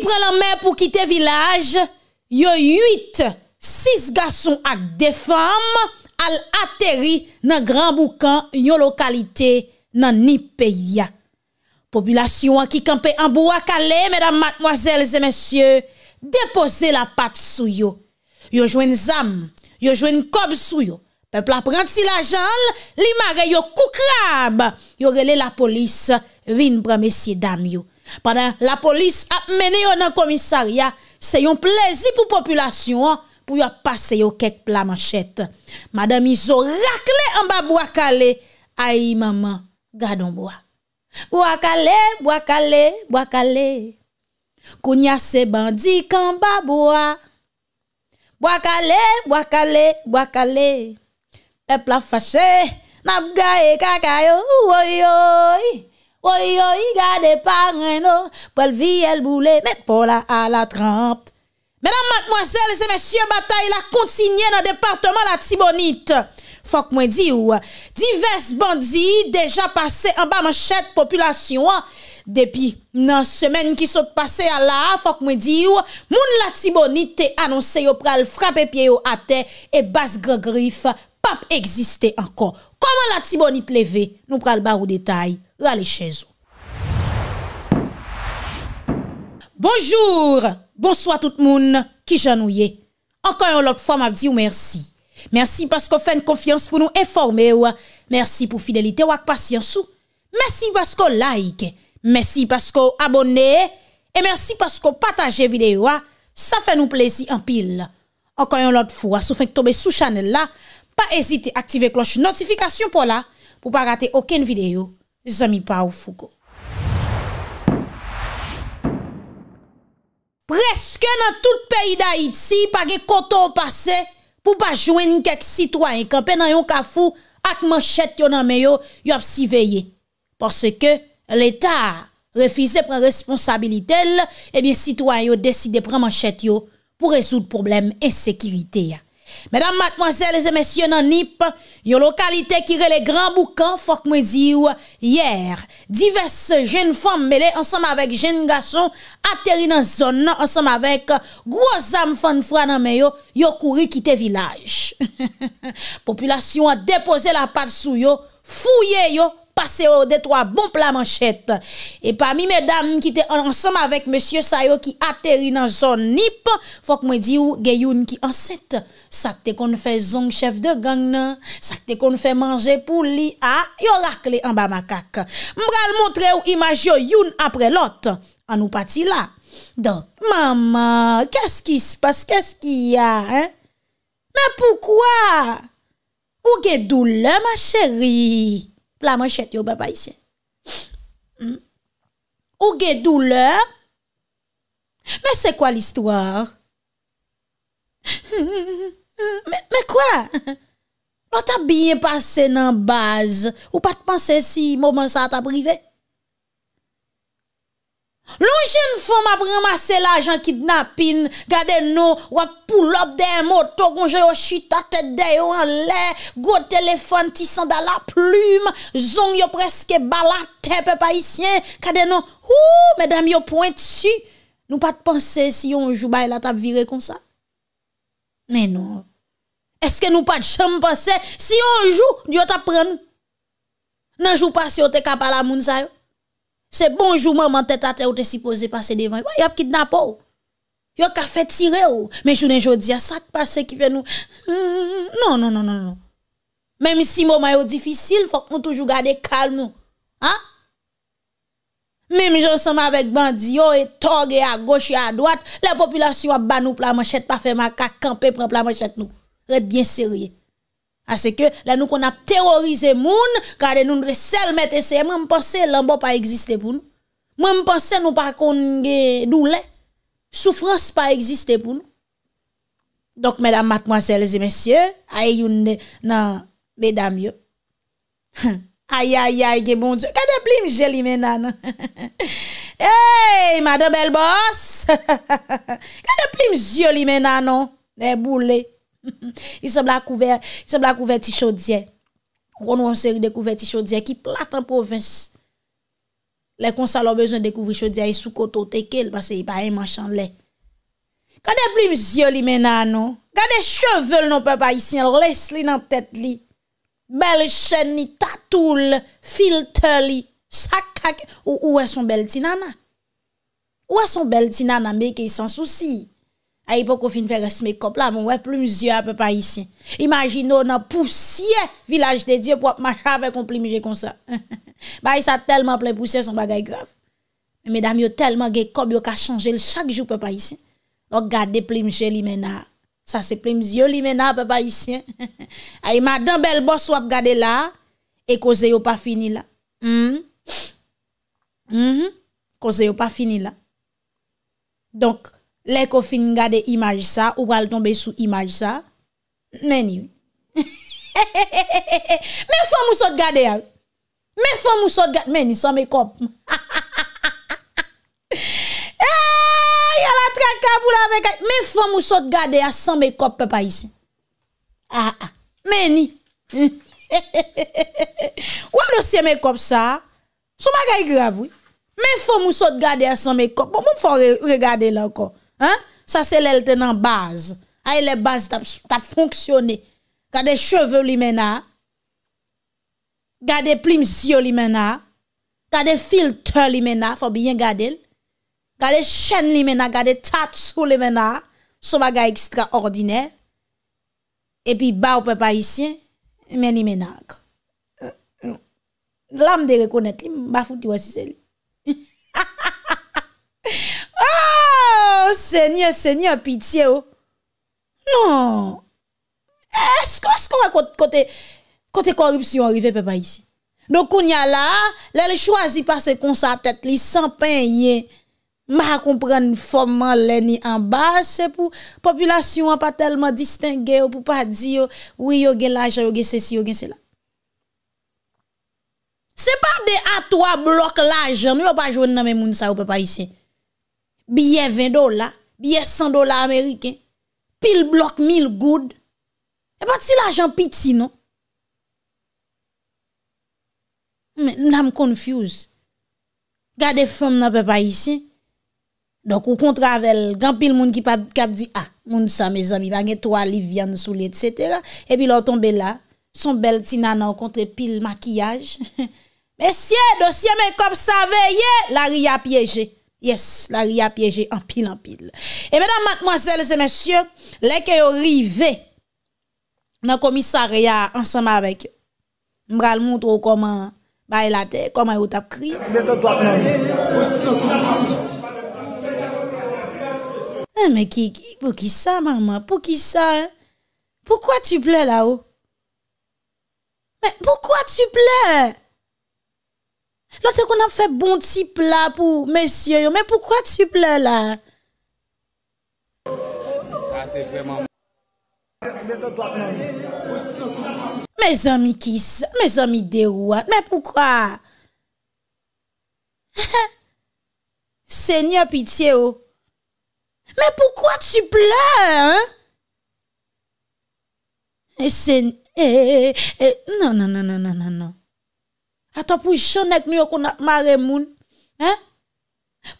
Pren lan men pou kite vilaj Yo yit Sis gason ak defam Al ateri nan gran boukan Yo lokalite Nan ni pey ya Populasyon ki kampe an bou ak ale Medan matmozèl zè mèsyè Depose la pat sou yo Yo jwen zam Yo jwen kob sou yo Pepl ap rent si la jan Li mare yo koukrab Yo rele la polis Vin pran mèsyè dam yo Padan la polis ap mene yo nan komisarya, se yon plezi pou populasyon, pou yo pase yo kek pla manchete. Madame Izo rakle an ba bwa kale, ayi maman, gade an bwa. Bwa kale, bwa kale, bwa kale, kounya se bandi kan ba bwa. Bwa kale, bwa kale, bwa kale, epla fache, nap gae kaka yo, yo, yo, yo. Oyo yi gade pa reno, oh. pou el vi el boule, met pou la a la tramp. Medan matmoazel, se mesye batay la kontinye nan departman la tibonit. Fok mwen di ou, divers bandi deja pase an ba man chet populasyon. Depi nan semen ki sot pase a la, fok mwen di ou, moun la tibonit te anonse yo pral frape pie yo ate e bas gre grif fokmwen. pap egziste ankon. Koman la ti boni pleve, nou pral bar ou detay, ou ale chèzou. Bonjour, bonsoit tout moun, ki janouye. Ankan yon lot fwa mab di ou mersi. Mersi pasko fèn konfians pou nou eforme ou, mersi pou fidelite ou ak pasyans ou, mersi pasko like, mersi pasko abone, e mersi pasko pataje vide ou, sa fè nou plezi anpil. Ankan yon lot fwa, sou fèn k tombe sou chanel la, Pa ezite aktive kloche notifikasyon pou la pou pa rate oken videyo. Zami pa ou fugo. Preske nan tout peyi da iti, pa ge koto ou pase pou pa jwenn kek sitwany kanpe nan yon kafou ak manchet yon anmeyo yon ap si veye. Pase ke l'Etat refize pren responsabilitel, e eh bi sitwany yo deside pren manchet yo pou rezout problem ensekirite ya. Mèdam matmwazèl, zè mèsyè nan nip, yo lokalite kire le gran boukan, fòk mwen diyo, yèr, divès jèn fòm mele, ansèm avèk jèn gason, atèri nan zon nan, ansèm avèk gwozam fòn fwa nan meyo, yo kouri kite vilaj. Populasyon a depose la pat sou yo, fouye yo, Pase ou de to a bon plat manchete. E pa mi medam ki te ansam avek Monsie Sayo ki ateri nan zon nip. Fok mwen di ou ge youn ki ansete. Sakte kon fè zon chef de gang nan. Sakte kon fè manje pou li ah, a. Yon rak li an ba makak. Mbran montre ou imaj yo youn apre lot. An ou pati la. Don. Mama, kèsk ki spas, kèsk ki ya? Ma poukwa? Ou ge doule ma chéri? Plaman chet yo beba isye. Hmm. Ou ge douleur? Men se kwa l'histoire? Men kwa? Non ta bin pase nan baz? Ou pat panse si momen sa ta brive? Loun jen fò m ap remase la jan kidnapin, kade nou wap pou lop den moto, kon jè yo chita tèdè yo an lè, go tèlefon tisènda la plume, zon yo preske balatè pe pa isyen, kade nou, ou, medèm yo pwèn tsy, nou pat pense si yon jou bay la tap vire kon sa? Men nou, eske nou pat chèm pense, si yon jou, diyo tap pren, nan jou pas yon te kap ala moun sa yo? Se bonjou mè mè tè tè tè ou tè si pose pase devan, wè yop ki dna pou. Yo ka fè tire ou, mè jounen joudi a sa te pase ki fè nou. Non, non, non, non, non. Mè mi si mè mè yo difisil, fòk mè toujou gade kalm nou. Ha? Mè mi joun seman avèk bandi yo, et togè a goche, a doat, lè populasyon wè ban nou plam chèt pa fè mè ka kampe prè plam chèt nou. Rèd bien serye. Asè ke, la nou kon ap terorize moun, kade nou nre sel met eseye. Mwen mpense, lambo pa egziste pou nou. Mwen mpense, nou pa kon doulè. Soufrans pa egziste pou nou. Dok, mèdam matmoasele zi mèsyè, ayoun nan mèdam yo. Ayayay, ge moun diyo, kade plim jè li mena nan? Eyy, madè belbòs! Kade plim jè li mena nan nou? Nè bou lè. I se bla kouvè ti chodje Konon se yi dekouvè ti chodje ki plat an provins Le konsa lò bezon dekouvè chodje yi soukoto tekel Pase yi pa yi manchan le Kade pli mziyo li mena anon Kade chevel non pe pa yi sin res li nan tèt li Bel chen ni tatoul, filte li, sakak Ou ou e son bel ti nana Ou e son bel ti nana meke yi san souci ay pou kon fin fè gè si mè kop la, mwen wè plim zyo apè pa yisi. Imagino nan poussye, vilaj de diyo pou ap machave kon plim zyo kon sa. Ba yi sa telman plè poussye son bagay grav. Mè dam yo telman gè kop, yo ka chanje lè chak jou apè pa yisi. O gade plim zyo li mena. Sa se plim zyo li mena apè pa yisi. Ay madan bel bòs wè ap gade la, e ko zè yo pa fini la. Hmm? Hmm? Ko zè yo pa fini la. Donk, Lè kò fin gade imaj sa, ou gwal tombe sou imaj sa. Meni. Men fò mou sot gade a. Men fò mou sot gade a. Meni, san me kop. Ya la trakab ou la vekaj. Men fò mou sot gade a san me kop pepa isi. Meni. Wè lò se me kop sa. Sou mwa gwa igre avou. Men fò mou sot gade a san me kop. Mwen bon, fò regade lò kò. Hein? Ça, c'est tenant base. Aïe, les bases, t'as fonctionné. Gade cheveux li mena. Gade plim zio li mena. Gade filter li mena, faut bien garder. Gade chaîne li mena, gade tatou li mena. Ce baga extraordinaire. Et puis, ba ou peuple haïtien, men li mena. L'âme de reconnaître li, m'a foutu si c'est li. Oh, se nye, se nye, piti yo. Non. E, sko, sko, kote korupsyon yon rive pe pa yisi. Donkou nye la, lè lè chwazi pa se konsa tèt li, san pen yè. Mè a kompren fòmman lè ni an bas, se pou populasyon an pa telman distingè yo, pou pa di yo, wè yon gen la jè, yon gen se si, yon gen se la. Se pa de atwa blok la jè, nou yon pa jwen nan men moun sa ou pe pa yisiye. Biye 20 dola, biye 100 dola Ameriken. Pil blok 1000 goud. E pati la jan piti non? Men, nan m konfuse. Gade fom nan pe pa isi. Dok ou kontravel, gan pil moun ki pa kap di, a, ah, moun sa me zami, vange toaliv, vyan soule, etc. E pi lor tombe la, son bel ti nanan kontre pil makiyaj. Men siye, dosye men kop sa veye, la ri apieje. Yes, la ri a piyeje anpil anpil. E menan matmozelle se mensyo, leke yo rive nan komisa ri a ansama avek. Mbral moutro koman baye la dey, koman yo tap kri. E men ki, pou ki sa maman, pou ki sa, poukwa ti ple la ou? Mwen, poukwa ti ple? Lote kon an fe bon ti pla pou mesye yo, men poukwa ti pla la? Me zan mi kisa, me zan mi dewa, men poukwa? Senya piti yo, men poukwa ti pla? Mwen poukwa ti pla? Non, non, non, non, non, non, non. Ata pou chanek nou yo kon ap mare moun?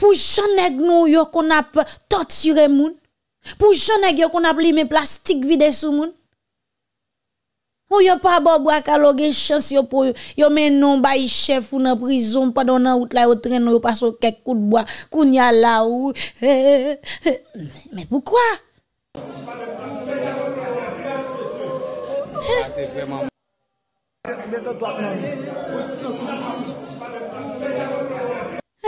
Pou chanek nou yo kon ap torture moun? Pou chanek yo kon ap lime plastik vide sou moun? Ou yo pa bobo akalogue chans yo pou yo menon bayi chef ou nan prizon pa don nan out la yo treno yo pa sou kek koutboa koun ya la ou? Mè pou kwa? Mè pou kwa?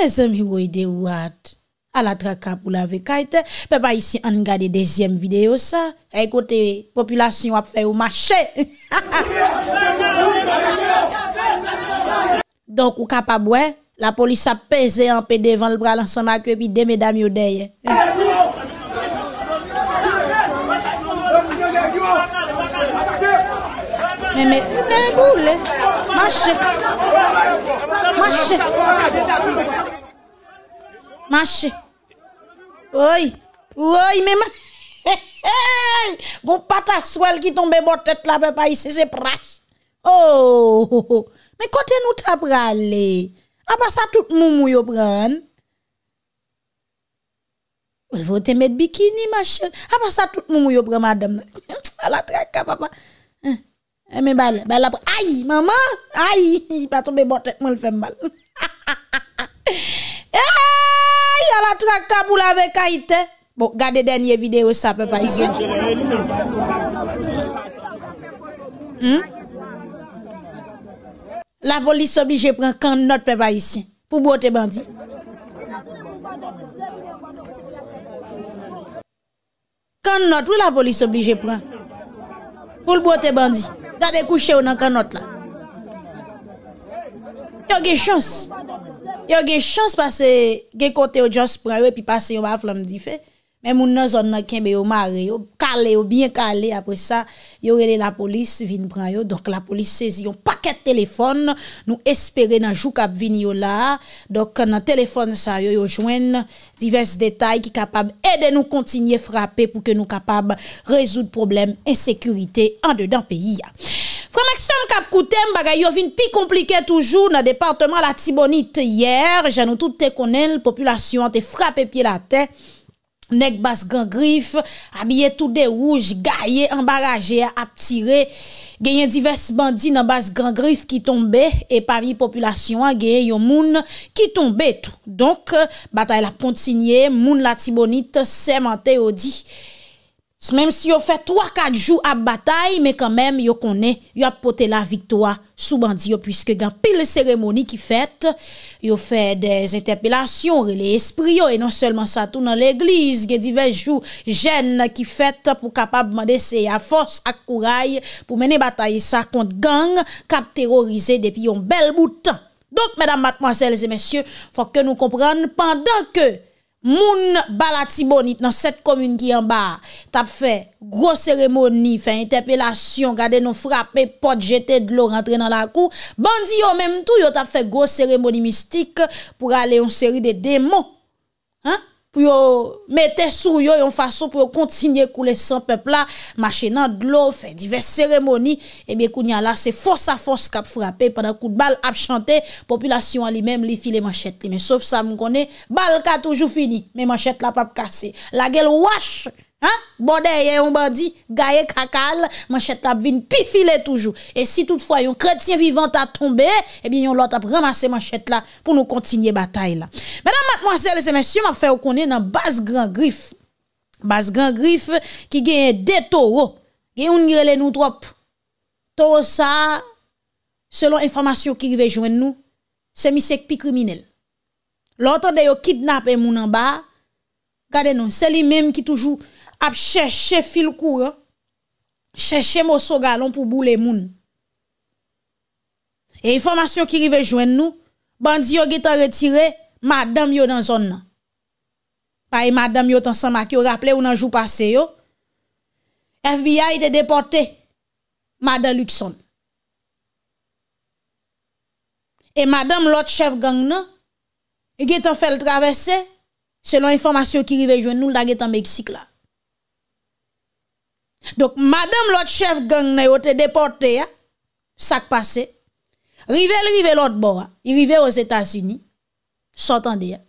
E zemi woy de ou at A la tra kap ou la ve kajte Pe pa isi an gade dezyem video sa E kote, populasyon ap fè ou machè Donk ou kap a bwen La polis ap pese an pe devan l bral ansan ma kepi Deme dami ou dey E eh, kote Mè mè, mè bou le. Mache. Mache. Mache. Oy, oy, mè mè. Hey, hey, hey. Goun pata swel ki tombe botet la pe pa yisi se prache. Oh, oh, oh. Mè kote nou tabra le. A ah, pa sa tout mou mou yo pran. Mè vwote mè bikini mache. A ah, pa sa tout mou mou yo pran madame. A la traka papa. Eh, ay, maman, ay, pa toube botet, moun fèm bal. Ay, ala trakka pou lave kaitè. Bon, gade denye videyo sa, pepa isi. La polis oblige pran, kan not pepa isi, pou bote bandi. Kan not, ou la polis oblige pran, pou bote bandi. Gade kouche ou nan kanot la. Yo ge chans. Yo ge chans pase ge kote ou just pranwe pi pase yo ba flamdi fey. men moun nan zon nan kenbe yo mare yo, kale yo, bien kale, apre sa, yo rele la polis vin bran yo, donk la polis sezi yon paket telefon, nou espere nan jou kap vin yo la, donk nan telefon sa yo yo jwen, divers detay ki kapab e de nou kontinye frape, pou ke nou kapab rezout problem, ensekurite, an de dan peyi ya. Fré Maxime Kapkouten, bagay yo vin pi komplike toujou, nan departement la Tibonite, yèr, jan nou tout te konen, l'populasyon te frape pi la tey, Nek bas gangrif, abye tout de wouj, gaye, embaraje, atire, genyen divers bandi nan bas gangrif ki tombe, e pavi populasyon genyen yon moun ki tombe tout. Donk, batay la pontsinyen, moun la tibonit, seman te odi. Mèm si yo fè 3-4 jou ap batay, mè kè mèm yo konè, yo ap pote la viktoa soubandi yo, pwiske gen pil seremoni ki fèt, yo fè des interpelasyon, relè espri yo, e non sèlman sa tou nan l'eglise, gen divej jou jèn ki fèt, pou kapab mè de se a fòs ak kouray, pou mène batay sa kont gang, kap terorize depi yon bel boutan. Donk, mèdam matman zèl zè mèsyè, fòk ke nou kompran, pandan ke... Moun balatibonit nan set komyun ki yon bar, tap fe gros seremoni, fe interpelasyon, gade nou frape, pot jete dlo rentre nan la kou, bandi yo menm tou, yo tap fe gros seremoni mistik pou gale yon seri de demo. Haan? pou yo mette sou yo yon fason pou yo kontinye koule san pepla, mache nan glou, fè diverse seremoni, ebe kou nyan la se fos a fos kap frapè, padakou bal ap chante, populasyon li men li file manchet li, men sof sa mkone, bal ka toujou fini, men manchet la pap kase, la gel wach! Hein? Bode est bandi gaye kakal, manchette la vin pifile toujours. Et si toutefois yon chrétien vivant a tombé, eh bien, l'autre a ramassé manchette là pour nous continuer bataille là. Mesdames, mademoiselles et messieurs, m'a fait connaître nan base grand griffe. base grand griffe qui gagne deux taureaux. Gen un grele nous trop. Tout ça, selon information qui vient joindre nous, c'est misek pi criminel. L'autre de yon kidnappe moun en bas. gardez nous, c'est lui-même qui toujours ap chèche fil kouro, chèche mòso galon pou bou le moun. E informasyon ki rive jwen nou, bandi yo getan retire, madame yo dan zon nan. Pa e madame yo tan san makyo, rapple ou nan jou pase yo, FBI ite deporte, madame luk son. E madame lot chèv gang nan, getan fel travesse, selon informasyon ki rive jwen nou, la getan Meksik la. Donc, madame l'autre chef gang n'a été déporté, hein. ça passé. Rivel, rivel l'autre bord, hein. il rive aux États-Unis. S'entendez. Hein.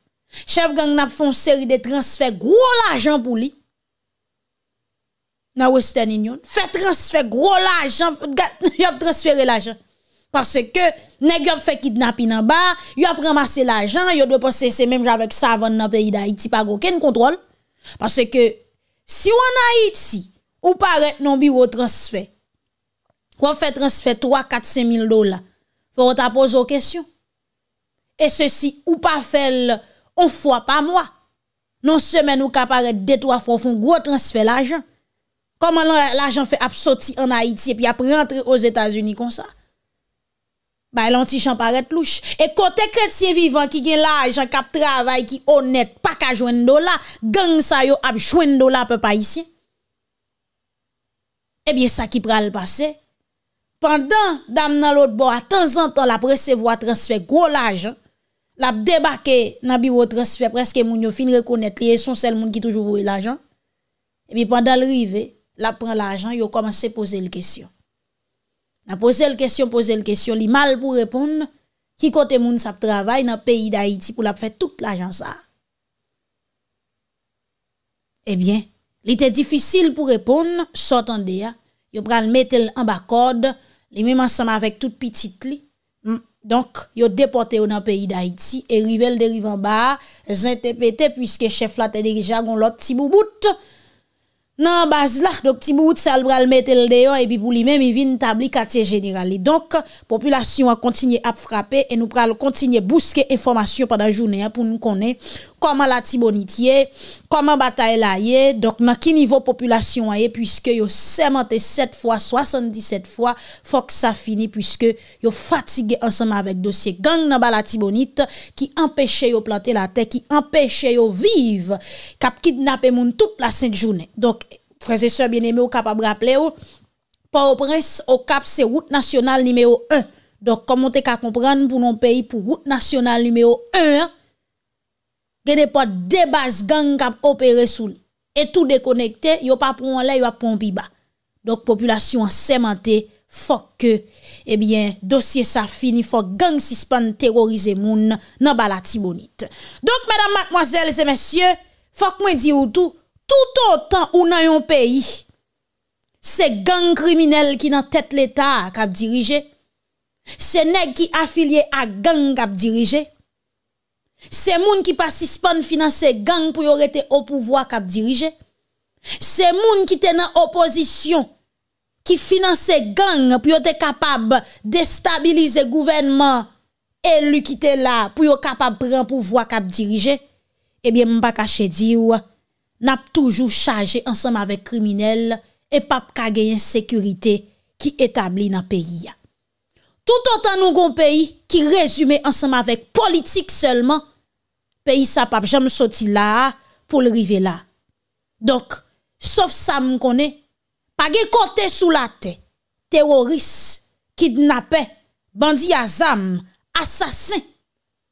Chef gang n'a fait une série de transferts gros l'argent pour lui. Dans Western Union. Fait transfert gros l'argent, il a transféré l'argent. Parce que, il a fait kidnapping en bas, Il a ramassé l'argent, Il doit penser c'est même avec avant dans le pays d'Haïti, pas aucun contrôle. Parce que, si on a Haïti, Ou paret nan biro transfè? Kwa fè transfè 3, 4, 5 mil dola? Fè ou ta pose ou kesyon? E se si ou pa fèl ou fwa pa mwa? Nan semen ou ka paret detwa fwa fwen kwa transfè la jen? Koman la jen fè ap soti an Haiti pi ap rentre os Etats-Unis kon sa? Bay lan ti chan paret louch. E kote kretye vivan ki gen la jen kap travay ki onet pa ka jwen dola, gen sa yo ap jwen dola pe pa isye. Ebyen eh sa ki pral pase, pandan dam nan lot bo, a tenzantan la prese vo a transfè, gwo l'ajan, la bdebake nan biwo transfè, preske moun yo fin rekounet, liye son sel moun ki toujou vwe l'ajan, ebyen eh pandan l'rive, la pre l'ajan, yo komanse pose l'kesyon. Na pose l'kesyon, pose l'kesyon, li mal pou repoun, ki kote moun sa travay nan peyi da Haiti, pou la fè tout l'ajan sa. Ebyen, eh Li te difisil pou repon, sot an de ya, yo pran metel an ba kod, li mwen saman vek tout pitit li. Donk, yo depote ou nan peyi da iti, e rivel de rivan ba, zan te pete pwiske chef la te dirija goun lot ti mou bout. Nan an baz la, dok ti mou bout sal pran metel de yo, e bi pou li men mi vin tabli katye generali. Donk, populasyon an kontinye ap frape, e nou pran kontinye bouske informasyon padan jounen ya pou nou konen. Koman la tibonit ye, koman batay la ye, dok nan ki nivou populasyon a ye, pwiske yo 77 fwa, 77 fwa, fwa ksa fini pwiske yo fatige ansanman avèk dosye. Gang nan ba la tibonit, ki empèche yo plantè la te, ki empèche yo vive, kap kidnapè moun tout la 5 jounè. Dok, freze soye bien eme ou kap ap rappele ou, pa ou prese ou kap se wout nasyonal nimeyo 1. Dok, komon te ka kompran pou non peyi pou wout nasyonal nimeyo 1, genè pa debase gang kap operè sou, etou dekonekte, yo pa pou an lè yo ap pou an pi ba. Dok, populasyon semente, fok ke, ebyen, dosye sa fini, fok gang sispan terorize moun, nan balati bonite. Dok, mèdam matmoazèl, zè mèsyè, fok mwen diroutou, tout o tan ou nan yon peyi, se gang kriminel ki nan tèt l'Etat kap dirije, se neg ki afilye a gang kap dirije, Se moun ki pa sispon finanse gang pou yo rete o pouvo akab dirije, se moun ki te nan opozisyon ki finanse gang pou yo te kapab destabilize gouvenman elu ki te la pou yo kapab pre an pouvo akab dirije, ebyen mba kache di ou, nap toujou chaje ansam avek kriminel e pap kageyen sekurite ki etabli nan peyi ya. Tout anta nou gon peyi ki rezume ansam avek politik selman, Peyi sa pap jam soti la pou le rive la. Dok, sof sa mkone, page kote sou late, teroris, kidnapè, bandi azam, asasin.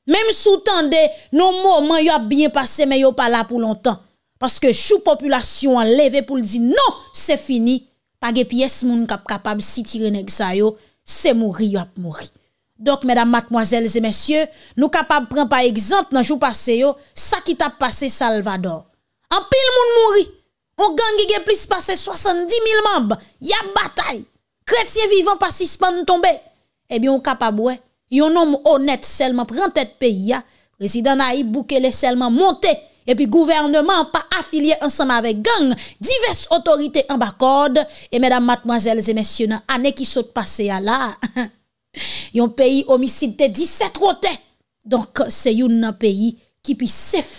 Mem sou tande, nou mouman yo ap bien pase men yo pa la pou lontan. Paske chou populasyon an leve pou li di, non, se fini. Page piyes moun kap kapab si tirene gsa yo, se mouri yo ap mouri. Donk, mèdam matmoazèl zè mèsyè, nou kapab pran pa egzant nan jou pase yo, sa ki tap pase Salvador. An pil moun mouri, an gangi gen plis pase 70.000 mamb, ya batay, kretye vivan pasis pan nou tombe. Ebyon kapab wè, yon om honet selman prantet peyi ya, rezidant na i boukele selman monte, epi gouvernement pa afilye ansama vek gang, divers otorite an bakod, e mèdam matmoazèl zè mèsyè nan anè ki sot pase ya la, ahem. Yon peyi omiside te 17 roten Donk se yon nan peyi Ki pi sef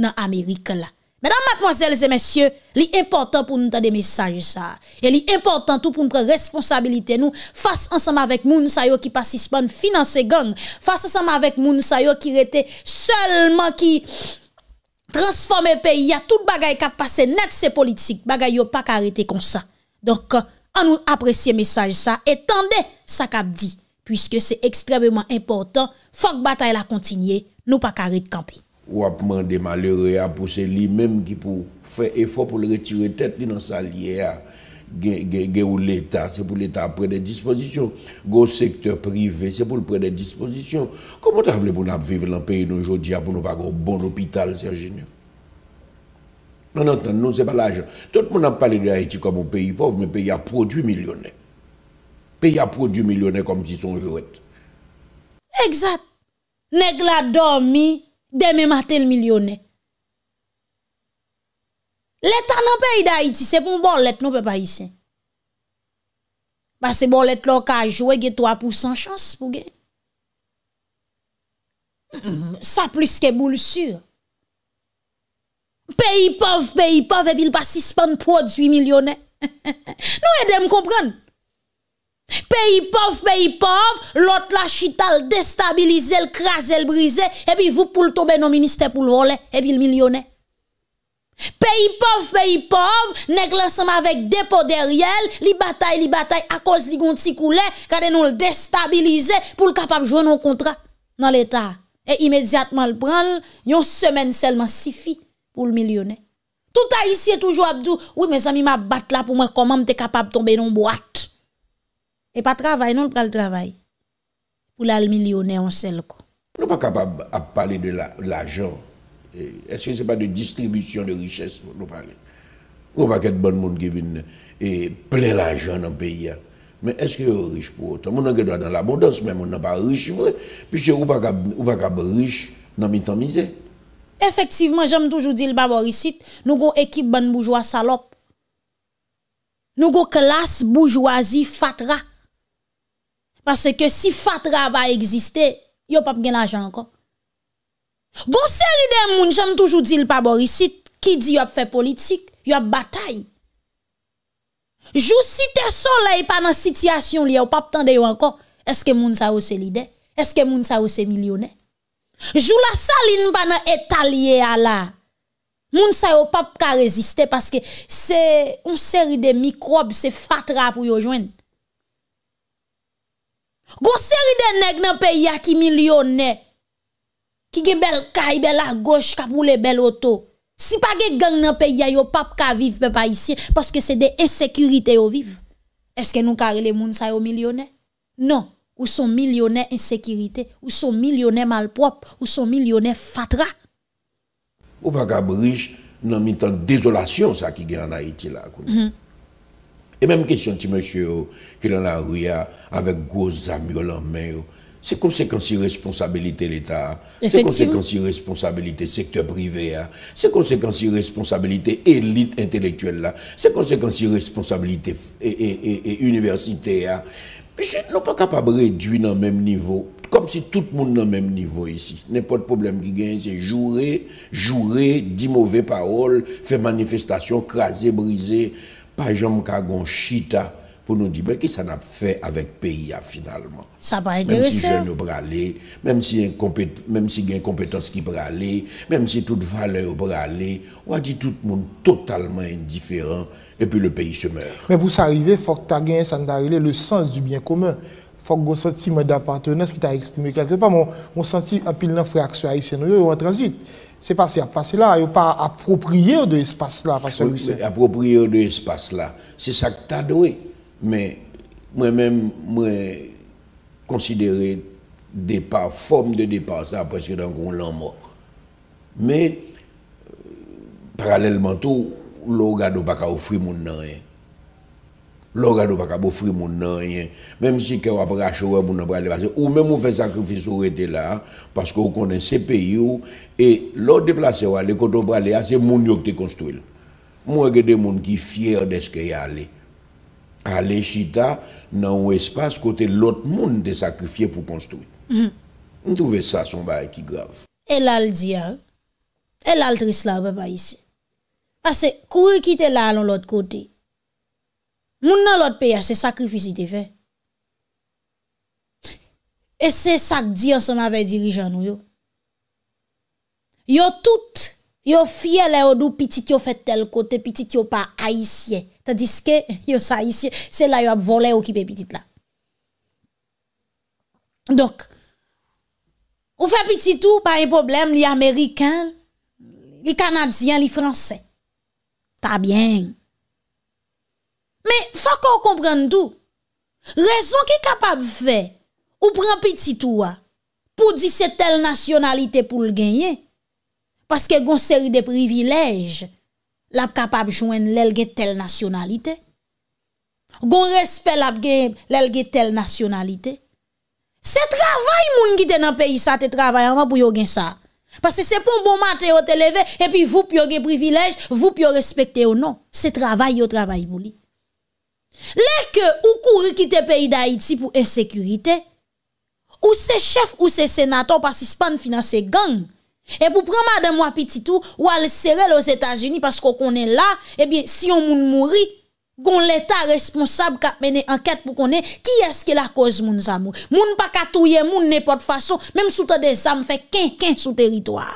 nan Amerike la Medan matmozèl zè mèsyè Li important pou nou ta de mesaj sa E li important tout pou nou pre responsabilite nou Fas ansama vek moun sa yo Ki pasispan finanse gang Fas ansama vek moun sa yo Ki rete selman ki Transforme peyi Y a tout bagay kap pase net se politik Bagay yo pa ka rete kon sa Donk an nou apresye mesaj sa Etande sa kap di puisque se ekstremement important fok batay la kontinye nou pa karek kampi. Wap mande ma le rea pou se li menm ki pou fe efo pou le retire tet li nan sa liye ya. Ge ou l'Etat, se pou l'Etat prene disposition. Go sektor prive, se pou l'prene disposition. Kou mwen ta vle pou nan vive lan peyi nou jodi a pou nou pa go bon opital serjenye. Non anten, nou se pa la ajan. Tout mwen nan pale de Haiti kou mwen peyi pov, men peyi a prodwi milyonèk. Pey a prodjou milyonè kom si son jowet. Eksat. Neg la do mi, deme matel milyonè. Le tanan pey da iti, se pou mbo let nou pe pa itse. Ba se mbo let lo ka jowe ge 3% chans pou gen. Mm-hmm. Sa plus ke bou l'sur. Peyi pov, peyi pov, epil ba sispan prodjou milyonè. Nou e deme kompran. Pei pov, pei pov, lot la chita l destabilize, l kraze, l brize, e bi vou pou l tobe non minister pou l role, e bi l milyonè. Pei pov, pei pov, nek lansama vek depo deryèl, li batay, li batay, akos li gonti koule, kade nou l destabilize pou l kapab jwè non kontra nan l etat. E imedjatman l pran, yon semen selman sifi pou l milyonè. Touta isye toujou abdou, ouy me zami ma bat la pou mwen koman mte kapab tombe non boat. a pas travail, non, pas le travail. Pour la millionnaire en seul. Nous ne pas capables de parler de l'argent. Est-ce que ce n'est pas de distribution de richesses nous parler ou pas que de bon monde qui vient et plein l'argent dans le pays. Hein. Mais est-ce que vous riche pour autant Vous êtes dans l'abondance, mais on n'a pas riche. Vous. Puis vous n'êtes pas, de riche dans le temps Effectivement, j'aime toujours dire le babor ici. Nous avons une équipe de bourgeois salope. Nous avons une classe bourgeoisie fatra. Pase ke si fatra va egziste, yo pap gen ajan ankon. Gon seri de moun, jen toujou di l pa borisit, ki di yo ap fe politik, yo ap batay. Jou si te solei pa nan sityasyon li, yo pap tende yo ankon, eske moun sa ou se lide, eske moun sa ou se milyone. Jou la salin pa nan etalye ala, moun sa yo pap ka reziste, paske se un seri de mikrob se fatra pou yo jwen. Gwo seri den neg nan peya ki milyonè, ki ge bel kaj, bel a goj, kap ou le bel oto. Si pa ge gen nan peya yo pap ka viv pe pa isi, paske se de esekurite yo viv. Eske nou kare le moun sa yo milyonè? Non, ou son milyonè esekurite, ou son milyonè malprop, ou son milyonè fatra. Ou pa ka brij, nou nan min ton dezolasyon sa ki gen an Haiti la kou. Mhm. Et même question de monsieur oh, qui est dans la rue ah, avec gros amis en main. Oh. C'est conséquence irresponsabilité l'État, c'est conséquence irresponsabilité secteur privé, ah. c'est conséquence irresponsabilité élite intellectuelle, c'est conséquence irresponsabilité et, et, et, et université. Ah. pas capables de réduire le même niveau, comme si tout le monde dans le même niveau ici. pas N'importe problème qui gagne, c'est jouer, jouer, dire mauvaises paroles, faire manifestation, craser, briser pas jamais qu'on chita pour nous dire, mais ça n'a fait avec le pays finalement Ça va intéressant. Même si je même si il a une compétence qui peut même si toute valeur peut aller, on a dit tout le monde totalement indifférent et puis le pays se meurt. Mais pour ça arriver, il faut que tu aies le sens du bien commun. Il faut que sentiment d'appartenance qui t'a exprimé quelque part. Mon, mon sentiment, en pile dans la fraction haïtienne, en transit. Se pase ap pase la, yo pa apropryer de espase la. Apropryer de espase la. Se sak ta doye. Men, mwen mwen mwen konsidere depa, form de depa sa apres yon an kon lan mwa. Men, euh, paralelman tou, lo gado baka ou fri moun nan yon. Lo rado pa ka bo fri moun nan yen. Mem si kè wap rache wè pou nou pralè basè. Ou men mou fè sakrifis ou rete la. Paske ou konen se peyi ou. E lo deplase wale kote ou pralè ase moun yo te konstouil. Mwen gè de moun ki fyer deske yale. Ale chita nan ou espas kote lot moun te sakrifie pou konstouil. Mhm. Ndouve sa son bè ki grav. El al diya. El al tris la wè ba isi. Ase kou re kite la alon lot kote. Moun nan lot pe ya se sakrifisi te fe. E se sak di an seman ve dirijan nou yo. Yo tout, yo fye le odou pitit yo fet tel kote, pitit yo pa aisyen. Tadi seke, yo sa aisyen, se la yo ap vole yo ki pe pitit la. Dok, ou fe pitit ou pa yon problem li Amerikan, li Kanadyan, li Fransen. Ta bien. Men fwa kon kompren nou. Rezon ki kapab fe ou pren pititouwa pou di se tel nasyonalite pou l genye. Paske gon seri de privilej la kapab jwen lelge tel nasyonalite. Gon respe la genye lelge tel nasyonalite. Se travay moun gite nan peyi sa te travay anwa pou yo gen sa. Paske se pou moun mante yo te leve e pi vou pyo ge privilej, vou pyo respekte yo non. Se travay yo travay moun li. Lè ke ou kou rikite peyi d'Haïti pou ensekurite, ou se chef ou se senator pasi span finanse gang, e pou prema den mwa piti tou, ou al sere los Etats-Unis, paskou konen la, ebyen si yon moun mouri, kon l'Etat responsable kap mene anket pou konen, ki eske la koz moun zanmou. Moun pa katouye, moun nepot faso, mèm sou ta de zanm, fe kèn kèn sou teritoar.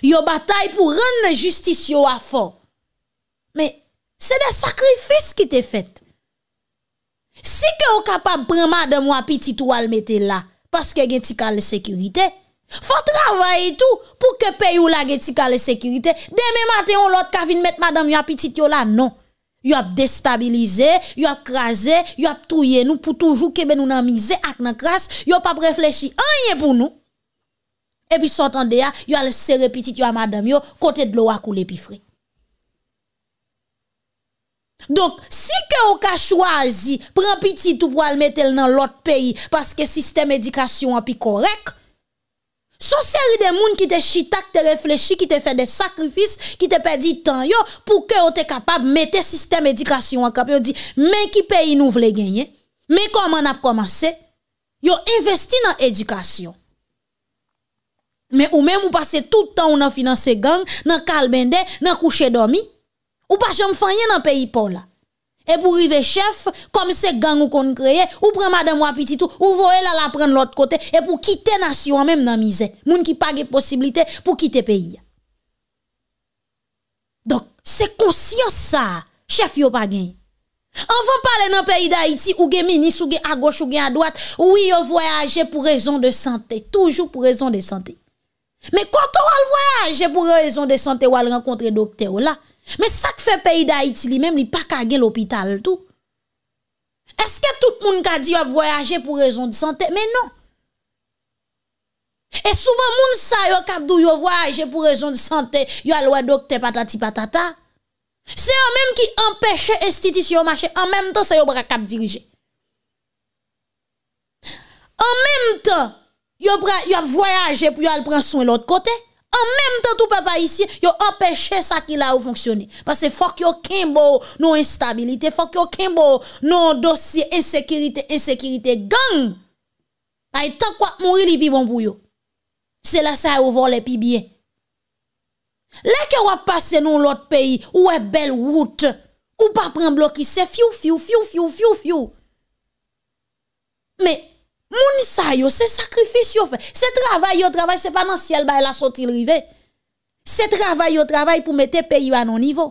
Yo batay pou renne justice yo afor. Mè ensekurite, Se de sakrifis ki te fet. Si ke ou kapab prema de mwa pitit ou al mette la, paske gen tika le sekurite, fa travay itou pou ke pey ou la gen tika le sekurite, deme maten ou lote ka vin mette madame yo apitit yo la, non. Yo ap destabilize, yo ap kraze, yo ap touye nou pou toujou kebe nou nanmize ak nan kras, yo ap ap reflechi, anye pou nou. E pi son tanda ya, yo al se repitit yo a madame yo, kote dlo wakou le pi frek. Donk si ke ou ka chwazi Pren piti tou pou al metel nan lot peyi Paske sistem edikasyon api korek Sou seri de moun ki te shitak, te reflechi Ki te fe de sakrifis, ki te pedi tan yo Pou ke ou te kapab metel sistem edikasyon akap Yo di men ki peyi nou vle genye Men koman ap komanse Yo investi nan edikasyon Men ou men ou pase toutan ou nan finanse gang Nan kalbende, nan kouche domi Ou pa jom fanyen nan peyi pou la. E pou rive chef, kom se gang ou kon kreye, ou pren madame wapiti tou, ou vo el ala pren l'ot kote, e pou kite nas yo anmen nan mize. Moun ki pa ge posibilite pou kite peyi. Dok, se konsyos sa, chef yo pa gen. Anvan pale nan peyi da iti, ou gen menis, ou gen a goch, ou gen a doat, ou yo voyaje pou rezon de sante. Toujou pou rezon de sante. Me koto wale voyaje pou rezon de sante, wale renkontre dokter ou la, Mais ça que fait pays d'Haïti lui-même, il pas qu'à l'hôpital tout. Est-ce que tout le monde a dit voyager pour raison de santé Mais non. Et souvent moun sa yo kap dou pour raison de santé, yo le docteur patati patata. C'est en même qui empêchent institution marché. en même temps c'est yo bra diriger. En même temps, yo bra yo pour yo prendre soin l'autre côté. An menm tan tou pe pa isi, yo empèche sa ki la ou fonksyonè. Pase fòk yo ken bo nou instabilite, fòk yo ken bo nou dosye ensekirite, ensekirite. Gang! Ay tan kwa mwili pi bon pou yo. Se la sa ou volè pi biye. Lè ke wap pase nou lòt peyi, ou e bel wout, ou pa pren blokise, fiu, fiu, fiu, fiu, fiu, fiu. Mè! Moun sa yo, se sakrifis yo fe. Se travay yo travay, se panansyel ba e la soti lrive. Se travay yo travay pou mette peyo anonivo.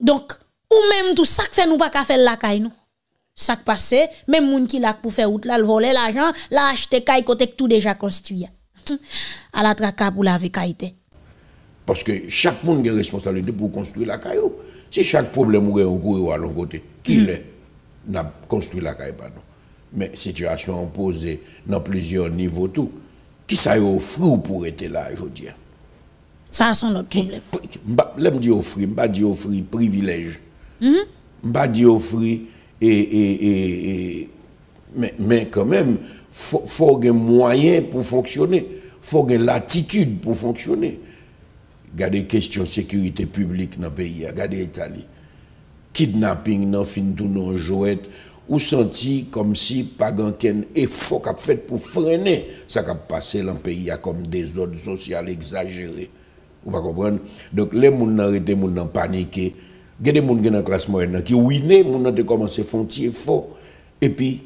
Donk, ou menm tou sak fe nou baka fe lakay nou. Sak pase, menm moun ki lak pou fe out la, l vole l ajan, la achte kay kote k tou deja konstuyen. A la traka pou la vekayte. Paske, chak moun gen responsabilite pou konstuy lakay yo. Se chak problem ou gen okou yo alon kote, ki mm. lè? n'a construit la caille Mais situation posée dans plusieurs niveaux tout. Qui ça offre pour être là aujourd'hui Ça c'est notre problème. Je ne dis offrir, je dis offrir privilège. Je ne dis offrir et, mais, quand même, il faut, faut des moyens pour fonctionner. Il faut des latitudes pour fonctionner. Regardez question sécurité publique dans le pays, regardez hein. l'Italie kidnapping nan fin tout nan jouet, ou senti comme si pa gan ken efok ap fèt pou frene sa kap pase lan peyi a kom des zon sosyal exagere. Ou pa kompren? donc le moun nan rete, moun nan panike, gede moun gen nan klas mwen nan ki wine, moun nan te komanse fonti et e puis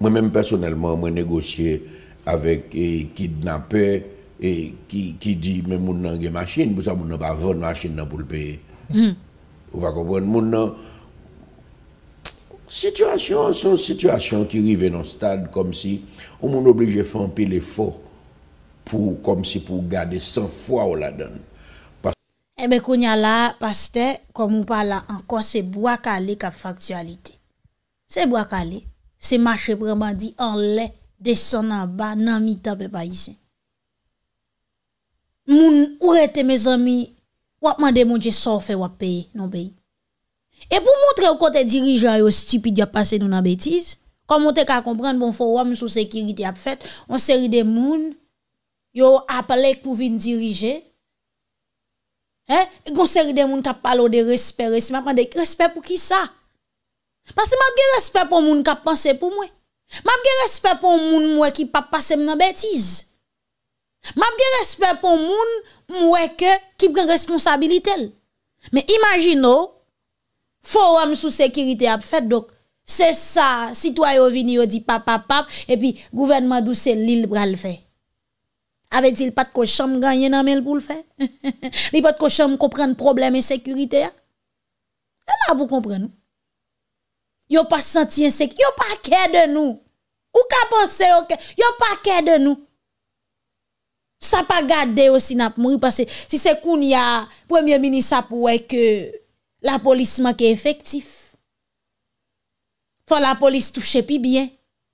mwen même personelman mwen negosye avec eh, kidnapè, et ki, ki di men moun nan gen machine pou sa moun nan pas vendre machine nan pou l'peye. payer hmm. Ou va kompwen, moun nan... Situasyon, son situasyon ki rive nan stad, kom si, ou moun oblige fè an pi le fo, kom si pou gade san fwa ou la den. Eh Ebe koun ya la, paste, kom moun pala anko se boak ale ka faktualite. Se boak ale, se mache preman di an le, deson an ba nan mi tabe pa yisen. Moun, ou rete me zami... wap mande moun je sor fe wap peye non peye. E pou montre ou kote dirijan yo stupide ya pase nou nan betize, kon moun te ka komprende bon fo wame sou sekiriti ap fet, on seri de moun yo ap alek pou vin dirije, e kon seri de moun ka palo de respere si ma mande, respere pou ki sa? Pase ma bge respere pou moun ka panse pou mwen, ma bge respere pou moun mwen ki pa pase nou nan betize. map gen respèp pou moun mweke ki pren responsabilitel men imagino fò wèm sou sekirite ap fèt dok se sa si to ayo vini yo di papapap epi gouvenman dou se lil bral fè ave di l pat ko chom ganyen anmen pou l fè li pat ko chom komprenn probleme sekirite anman e pou komprenn yo pa senti yo pa kè de nou ou ka ponsè yo kè yo pa kè de nou Sa pa gade osi nap mou. Pase si se koun ya Premier Ministre ap wèk la polis manke efektif. Fwa la polis touche pi byen.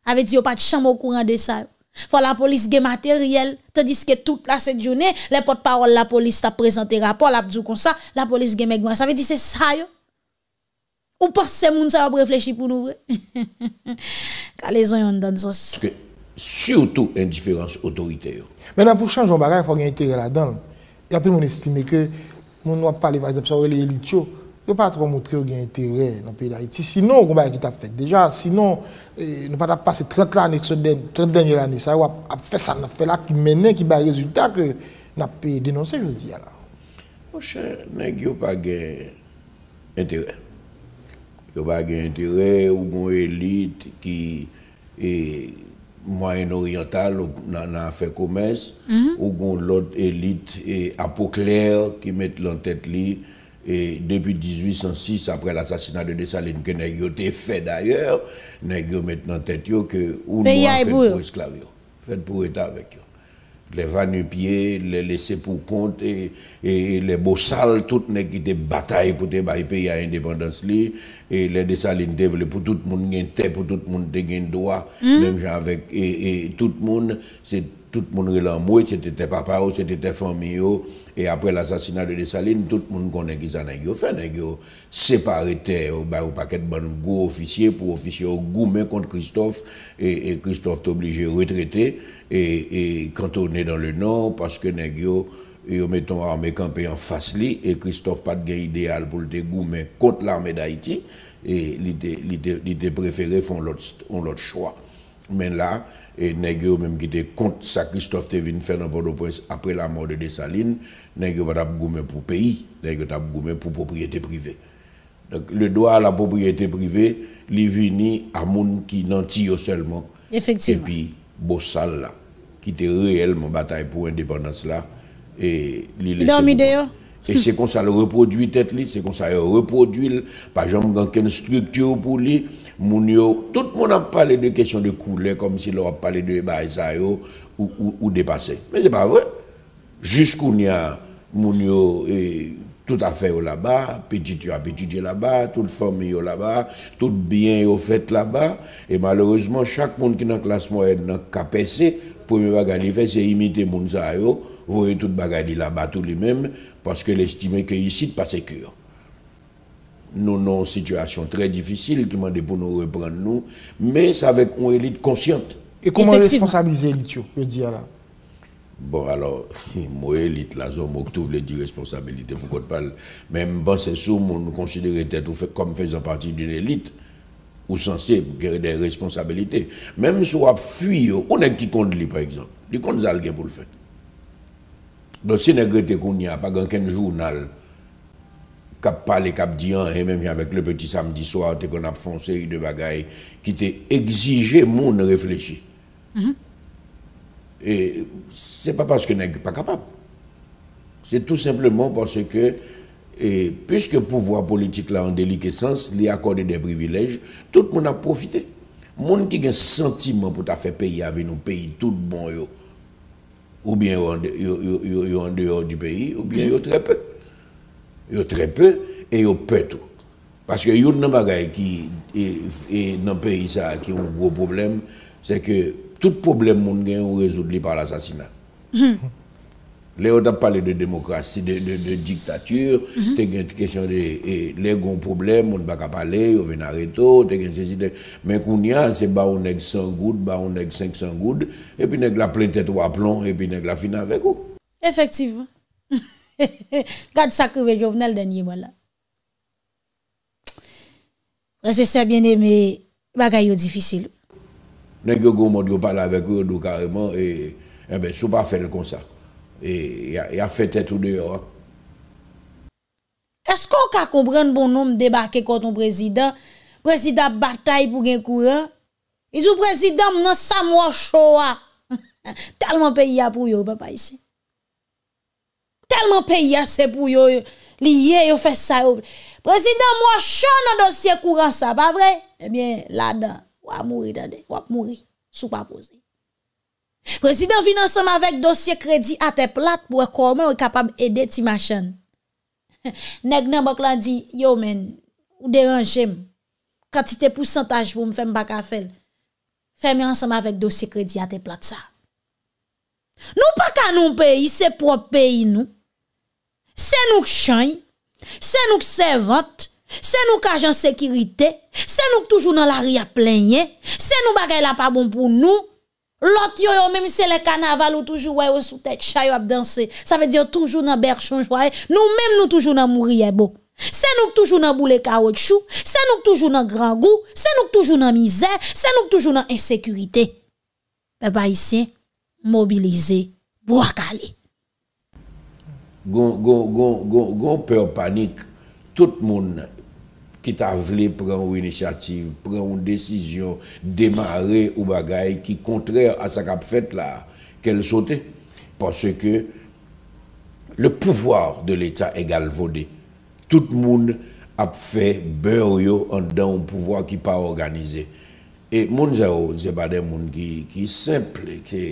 Avè di yo pati chanmou kouran de sa. Fwa la polis ge materyel. Tadiske tout la sèdjounè, le potpawol la polis ta prezante rapol ap zou kon sa. La polis ge megwans. Avè di se sa yo. Ou pas se moun sa yo breflechi pou nou vre? Kale zon yon dan zos. Surtou indiferans otorite yo. Men apou chan joun bagay fwa gen itere la dan, yape moun estime ke, moun wap pale vaze ap sa ou elit yo, yo pa tro moutre ou gen itere nan pey da iti. Sinon, ou kon baye ki ta fèk. Deja, sinon, nou pa ta pase 30 lanyek, 30 lanyek sa yo, ap fè sa na fè la ki menen ki baye rezultat na pey denonse, joun si ala. Mouchen, men ki yo pa gen itere. Yo pa gen itere ou kon elit ki e... Moyen-Oriental, on a fait commerce, mhm. où l'autre élite et apoclaire qui met l'en tête et depuis 1806, après l'assassinat de Dessalines, que n'a été fait d'ailleurs, nèg maintenant tête que ou fait pour fait pour état avec eux. Le vanu pie, le lese pou kont, e le bosal, tout ne kite batay pou te bayi pe ya independans li, e le desaline devle pou tout moun gen te, pou tout moun te gen doa, mèm jan vek, e tout moun, tout moun relan mwet, se te te paparo, se te te famiyo, e apre l'asasinat de desaline, tout moun konen gizan nè gyo fè, nè gyo separete, ou ba ou paket ban ou go ofisye, pou ofisye ou go men kont Christophe, e Christophe te oblige retrete, Et, quand on est dans le nord, parce que Negio, ils mettons armée campée en face et Christophe pas de idéal pour le contre l'armée d'Haïti, et l'idée préférée font l'autre choix. Mais là, et Negio même qui était contre ça, Christophe Tevin fait dans Port-au-Prince après la mort de Dessalines, Negio pas goumé pour pays, Negio pas goumé pour propriété privée. Donc le droit à la propriété privée, il vient à moun qui n'en seulement. Effectivement. Et puis, beau là. ki te reèlman batay pou indépandans la, e li lese moun. I dami deyo. E se kon sa le reproduit et li, se kon sa yo reproduit, pa jom gen ken strukturo pou li, moun yo, tout moun ap pale de kèsyon de kou le, kom si lor ap pale de bari sa yo, ou depase. Men se pa vre, jiskoun ya moun yo, tout afe yo la ba, petit yo apetit yo la ba, tout fom yo la ba, tout biyen yo fète la ba, e maloreseman, chak moun ki nan klas moun, nan kapese, se, premier bagage qu'il fait, c'est imiter vous voyez tout bagage là-bas, tous les mêmes, parce qu'il estimait qu'ici, pas sécur. Nous avons une situation très difficile qui m'a dit pour nous reprendre, nous, mais c'est avec une élite consciente. Et comment responsabiliser l'élite, je dis là Bon, alors, moi, élite, la zone, moi, trouve les dire responsabilité, pourquoi pas. Même, bon, c'est sous, nous considérer comme faisant partie d'une élite ou censé des responsabilités. Même si on a fui, on est qui compte par exemple. Il compte quelqu'un pour le faire. Donc si négrité qu'on n'y a pas qu'un journal qui parle, qui dit et même avec le petit samedi soir, qu'on a foncé de bagailles qui te exigé mon réfléchir. Mm mm-hmm. Et c'est pas parce que n'est pas capable. C'est tout simplement parce que et puisque le pouvoir politique là en déliquescence, a accordé des privilèges, tout le monde a profité. Le monde qui a un sentiment pour faire payer avec nous, pays tout bon, ou bien ils en dehors du pays, ou bien yo très peu. Yo très peu et yo peu tout. Parce que une gens qui est dans le pays ça, qui a un gros problème, c'est que tout problème, on résout par l'assassinat. Hmm. Le ou ta pale de demokrasi, de diktatür, mhm. te gen kèsyon de e, le gon problem, moun baka pale, yo vè nareto, te gen sè si te... Mè kou nyan, se ba ou nèk 100 goud, ba ou nèk 500 goud, epi nèk la plè tèt wap lon, epi nèk la fina vek ou. Efektivman. Gade sa kèwè jovnel denye mwen la. Rese sa bien eme, baga yo difisil. Nèk yo goun moun yo pale avek ou, nou kareman, ebe e sou pa fèl kon sa kou. E a fete tout deyo. Esko ka kompren bon nom debake konton prezident? Prezident batay pou gen kouran? I e sou prezident mwen sa mwen chowa. Telman pey ya pou yo, papa, isi. Telman pey ya se pou yo. Liye yo fese sa yo. Prezident mwen chowa nan dosye kouran sa, pa vre? Ebyen, eh lada, wap mouri dade. Wap mouri. Sou pa posi. Prezident vin ansem avèk dosye kredi atè plat pou wè kòw mè wè kapab edè ti machan. Nèk nan bok lan di, yo men, ou deranjèm, katite pousantaj pou m fèm baka fèl, fèm yon ansem avèk dosye kredi atè plat sa. Nou pa kanon peyi se prop peyi nou, se nou k chan, se nou k se vat, se nou k ajan sekirite, se nou k toujou nan la ri a plenye, se nou bagay la pa bon pou nou, Lot yo yo mèm se le kanaval ou toujou wè ou sou tek chay ou ap dansè. Sa vè diyo toujou nan bèr chonj wè, nou mèm nou toujou nan mouriye bok. Se nouk toujou nan boule ka wè chou, se nouk toujou nan gran gou, se nouk toujou nan mizè, se nouk toujou nan ensekürite. Mè pa yisi, mobilize, bwa kale. Gon, gon, gon, gon, gon, gon, pe o panik, tout moun nan. ki ta vle pren ou inisiativ, pren ou desisyon, demare ou bagay ki kontrèr a sa kap fèt la, kel sote, porsè ke le pouvoar de l'Etat e galvode. Tout moun ap fè beur yo an dan ou pouvoar ki pa organize. E moun zè ou, zè ba den moun ki simple, ki...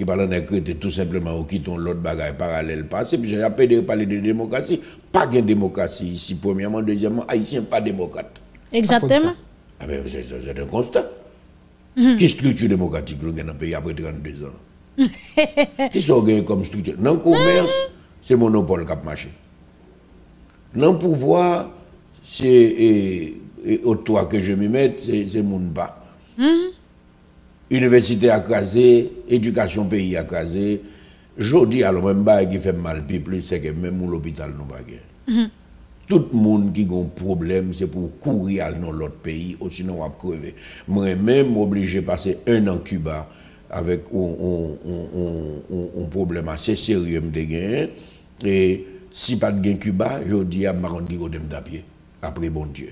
qui parle d'un écrit tout simplement ou quittons l'autre bagaille parallèle passé. Puis j'ai appelé parler de démocratie. Pas de démocratie ici, premièrement. Deuxièmement, haïtien pas démocrate. Exactement. Ah ben, c'est un constat. Mm -hmm. Qui structure démocratique nous dans le pays après 32 ans Qui sont comme structure Dans le commerce, mhm. c'est monopole qui a marché. Dans le pouvoir, c'est. Et, et, toit que je m'y mette, c'est mon bas. Mhm. Universite akraze, edukasyon peyi akraze, jodi alwem ba e gifem mal pi pli, se kem men moun l'opital nou bagen. Mhm. Tout moun ki gon problem, se pou kouri al non l'ot peyi, osinon wap koweve. Mwen men mou oblige pase en an Cuba, avek ou ou ou ou ou ou problem ase serioum de gen, e si pat gen Cuba, jodi ap maron ki go dem tapye, apre bon die.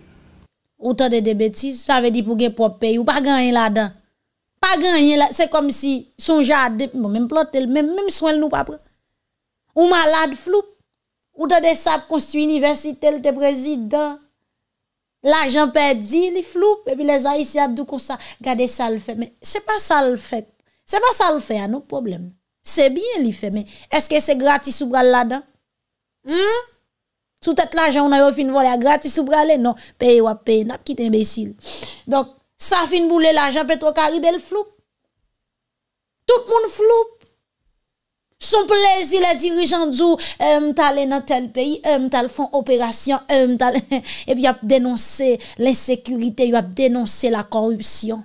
Ota de de betis, fave di pou gen pop peyi, ou bagen an yon la dan? pa ganyen la, se kom si, son jade, bon, mèm plote lè, mèm, mèm son lè nou pa pre. Ou malade, floup. Ou tè de sap konstu universite lè te prezidè. La jen pè di, li floup, epi lè za isi abdou konsa, gade sal fè. Mè, se pa sal fè. Se pa sal fè, an nou problem. Se bien li fè, mè. Eske se gratis sou bral la dan? Hmm? Sou tèt la jen, an yo fin volè, gratis sou bralè? Non. Pè, wap, pè, nap kit embesil. Dok, Safin boule la, jap petro karibel floup. Tout moun floup. Son plezi euh, euh, euh, la dirijan djou, e m talen nan tel peyi, e m tal fon operasyon, e m talen, ep y ap denonse l'insekurite, y ap denonse la korupsyon.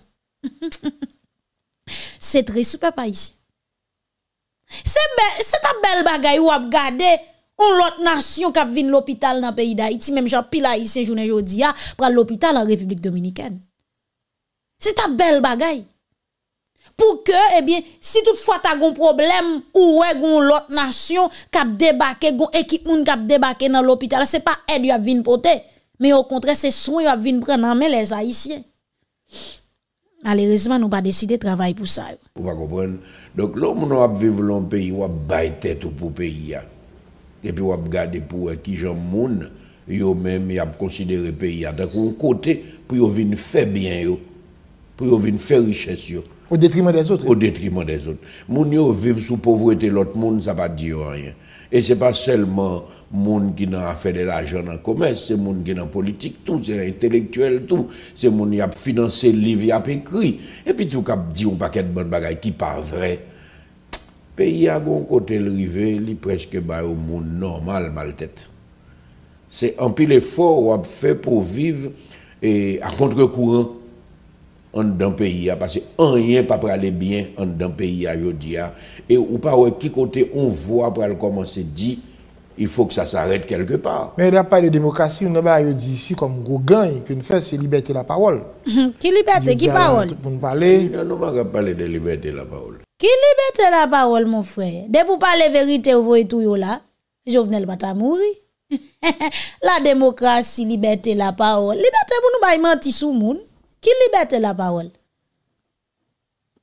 Se tre soupe pa isi. Se ta bel bagay wap gade, ou lot nasyon kap vin l'opital nan peyi da iti, mem jan pila isi jounen jodi ya, pral l'opital nan Republik Dominiken. C'est ta belle bagaille. Pour que, eh bien, si toutefois tu as un problème ou une l'autre nation qui a débarqué, ou qui a débarqué dans l'hôpital, ce n'est pas aide qui a venu porter, mais au contraire, c'est soin qui a venu prendre en main les Haïtiens. Malheureusement, nous pas décidé de travailler pour ça. Vous comprenez Donc, l'homme a vivre dans pays, ou a baissé tête pour le pays. Et puis, on a gardé pour qui j'en il a même, y a considéré le pays. Donc, un côté, pour venir faire bien pour venir faire richesse. Au détriment des autres Au détriment des autres. Moun yo vivent sous pauvreté, l'autre monde, ça ne va dire rien. Et ce n'est pas seulement monde qui a fait de l'argent dans le commerce, c'est monde qui dans politique, tout, c'est intellectuel, tout. C'est mon qui a financé le livre, qui a écrit. Et puis tout a dit un paquet de bonnes choses qui pas vrai. Pays a un côté le rivé, il presque un au monde normal mal tête. C'est un pile effort qu'on a fait pour vivre et à contre-courant. an dan peyi a pase, an yen pa prale biyen, an dan peyi a yodi a, e ou pa we ki kote on vo apre al koman se di, i fok sa s'aret kelke par. Men apay de demokrasi, ou nan ba a yodi si kom gogan ki nou fè se libetè la parol. Ki libetè, ki parol? Nan nou pa repalè de libetè la parol. Ki libetè la parol, mon frè, de pou palè verite ou vo etou yo la, jo vnel bat a mouri. La demokrasi, libetè la parol, libetè pou nou bay manti sou moun. Ki libetè la parol?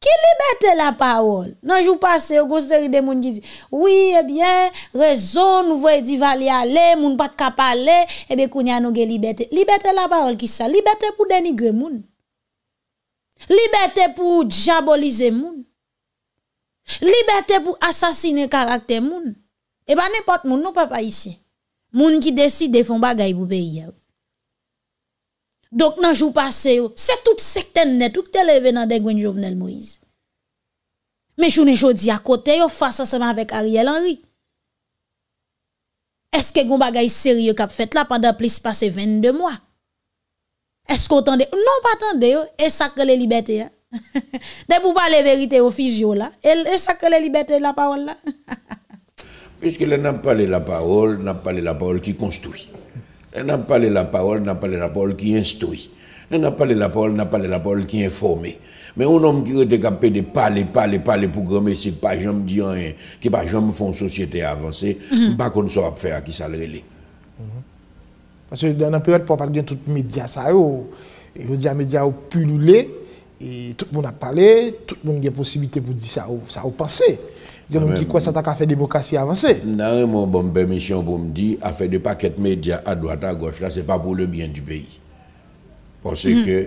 Ki libetè la parol? Nan, jwou pase, yo gos deri de moun ki di, oui, ebyen, eh rezon, nou voye di vali ale, moun pat kap ale, ebe eh koun ya nou ge libetè. Libetè la parol ki sa? Libetè pou denigre moun. Libetè pou diabolize moun. Libetè pou asasine karakter moun. Eba, eh nepot moun nou pa pa isi. Moun ki desi defon bagay pou peyi yaw. Dok nanjou pase yo Se tout sekten net ouk te leve nan den gwen jovenel Moise Me jounen jodi akote yo Fasa seman vek Ariel Henry Eske goun bagay serye kap fet la Panda plis pase 22 mwa Eske otande Non patande yo E sakke le libetè Ne pou pale verite yo fiz yo la E, e sakke le libetè la parol la Piske le nan pale la parol Nan pale la parol ki konstoui n'a pas la parole, n'a pas la parole qui instruit. n'a pas la parole, n'a pas la parole qui informe. Mais un homme qui est capable de parler, parler, parler pour gommer, n'est pas jamais dire rien, qui pas jamais font société avancer, ne peut pas qu'on faire qui ça le mhm. Parce que dans la période, pour pas bien tout média ça, yo, je dis à média ont pullulé, et tout le monde a parlé, tout le monde a possibilité pour dire ça, ça a pensé. Je me dit quoi ça t'a fait démocratie avancée. Non, mon bon permission pour me dire, à faire des paquets médias à droite, à gauche, là, ce n'est pas pour le bien du pays. Parce mhm. que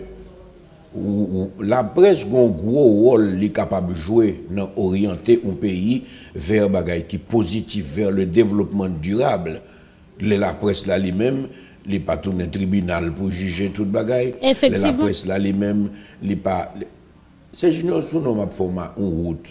la presse a un gros rôle est capable de jouer dans orienter un pays vers des choses qui sont positives, vers le développement durable. Les la presse là lui-même, les n'est pas tout un tribunal pour juger tout le bagaille. Effectivement. la presse là même les pas. C'est Junior Sounoma qui route.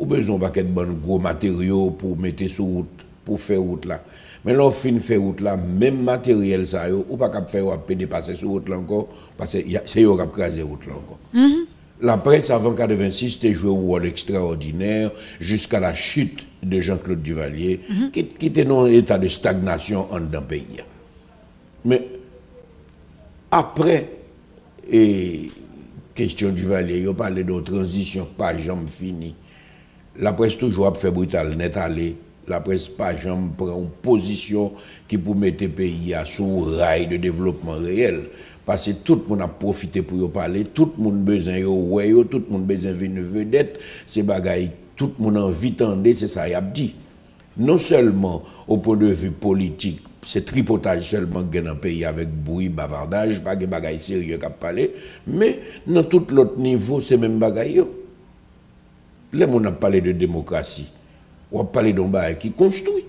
Ou bezon pa ket bon gwo materyo pou mette sou out, pou fe out la. Men lo fin fe out la, men materyel sa yo, ou pa kap fe ou ap pede pase sou out la anko, pase, se yo kap kaze out la anko. Mhm. La pres avan ka devinsiste, jwe ou wal ekstraordinèr, jiska la chute de Jean-Claude Duvalier, mhm. ki te nou etat de stagnasyon an dan pe yon. Me, apre, e, kestyon Duvalier, yo pale nou transisyon pa jam fini, la pres touj wap fe brital net ale, la pres pajan pran ou pozisyon ki pou mette peyi a sou ray de devlopman reyel. Pase tout moun ap profite pou yo pale, tout moun bezan yo weyo, tout moun bezan vene vedet, se bagay tout moun an vitande, se sa yap di. Non selman, ou poun de vu politik, se tripotaj selman gen an peyi avek boui, bavardaj, bagay bagay serye kap pale, me nan tout lot nivou se men bagay yo. les on ont parlé de démocratie, on parlé d'un bail qui construit.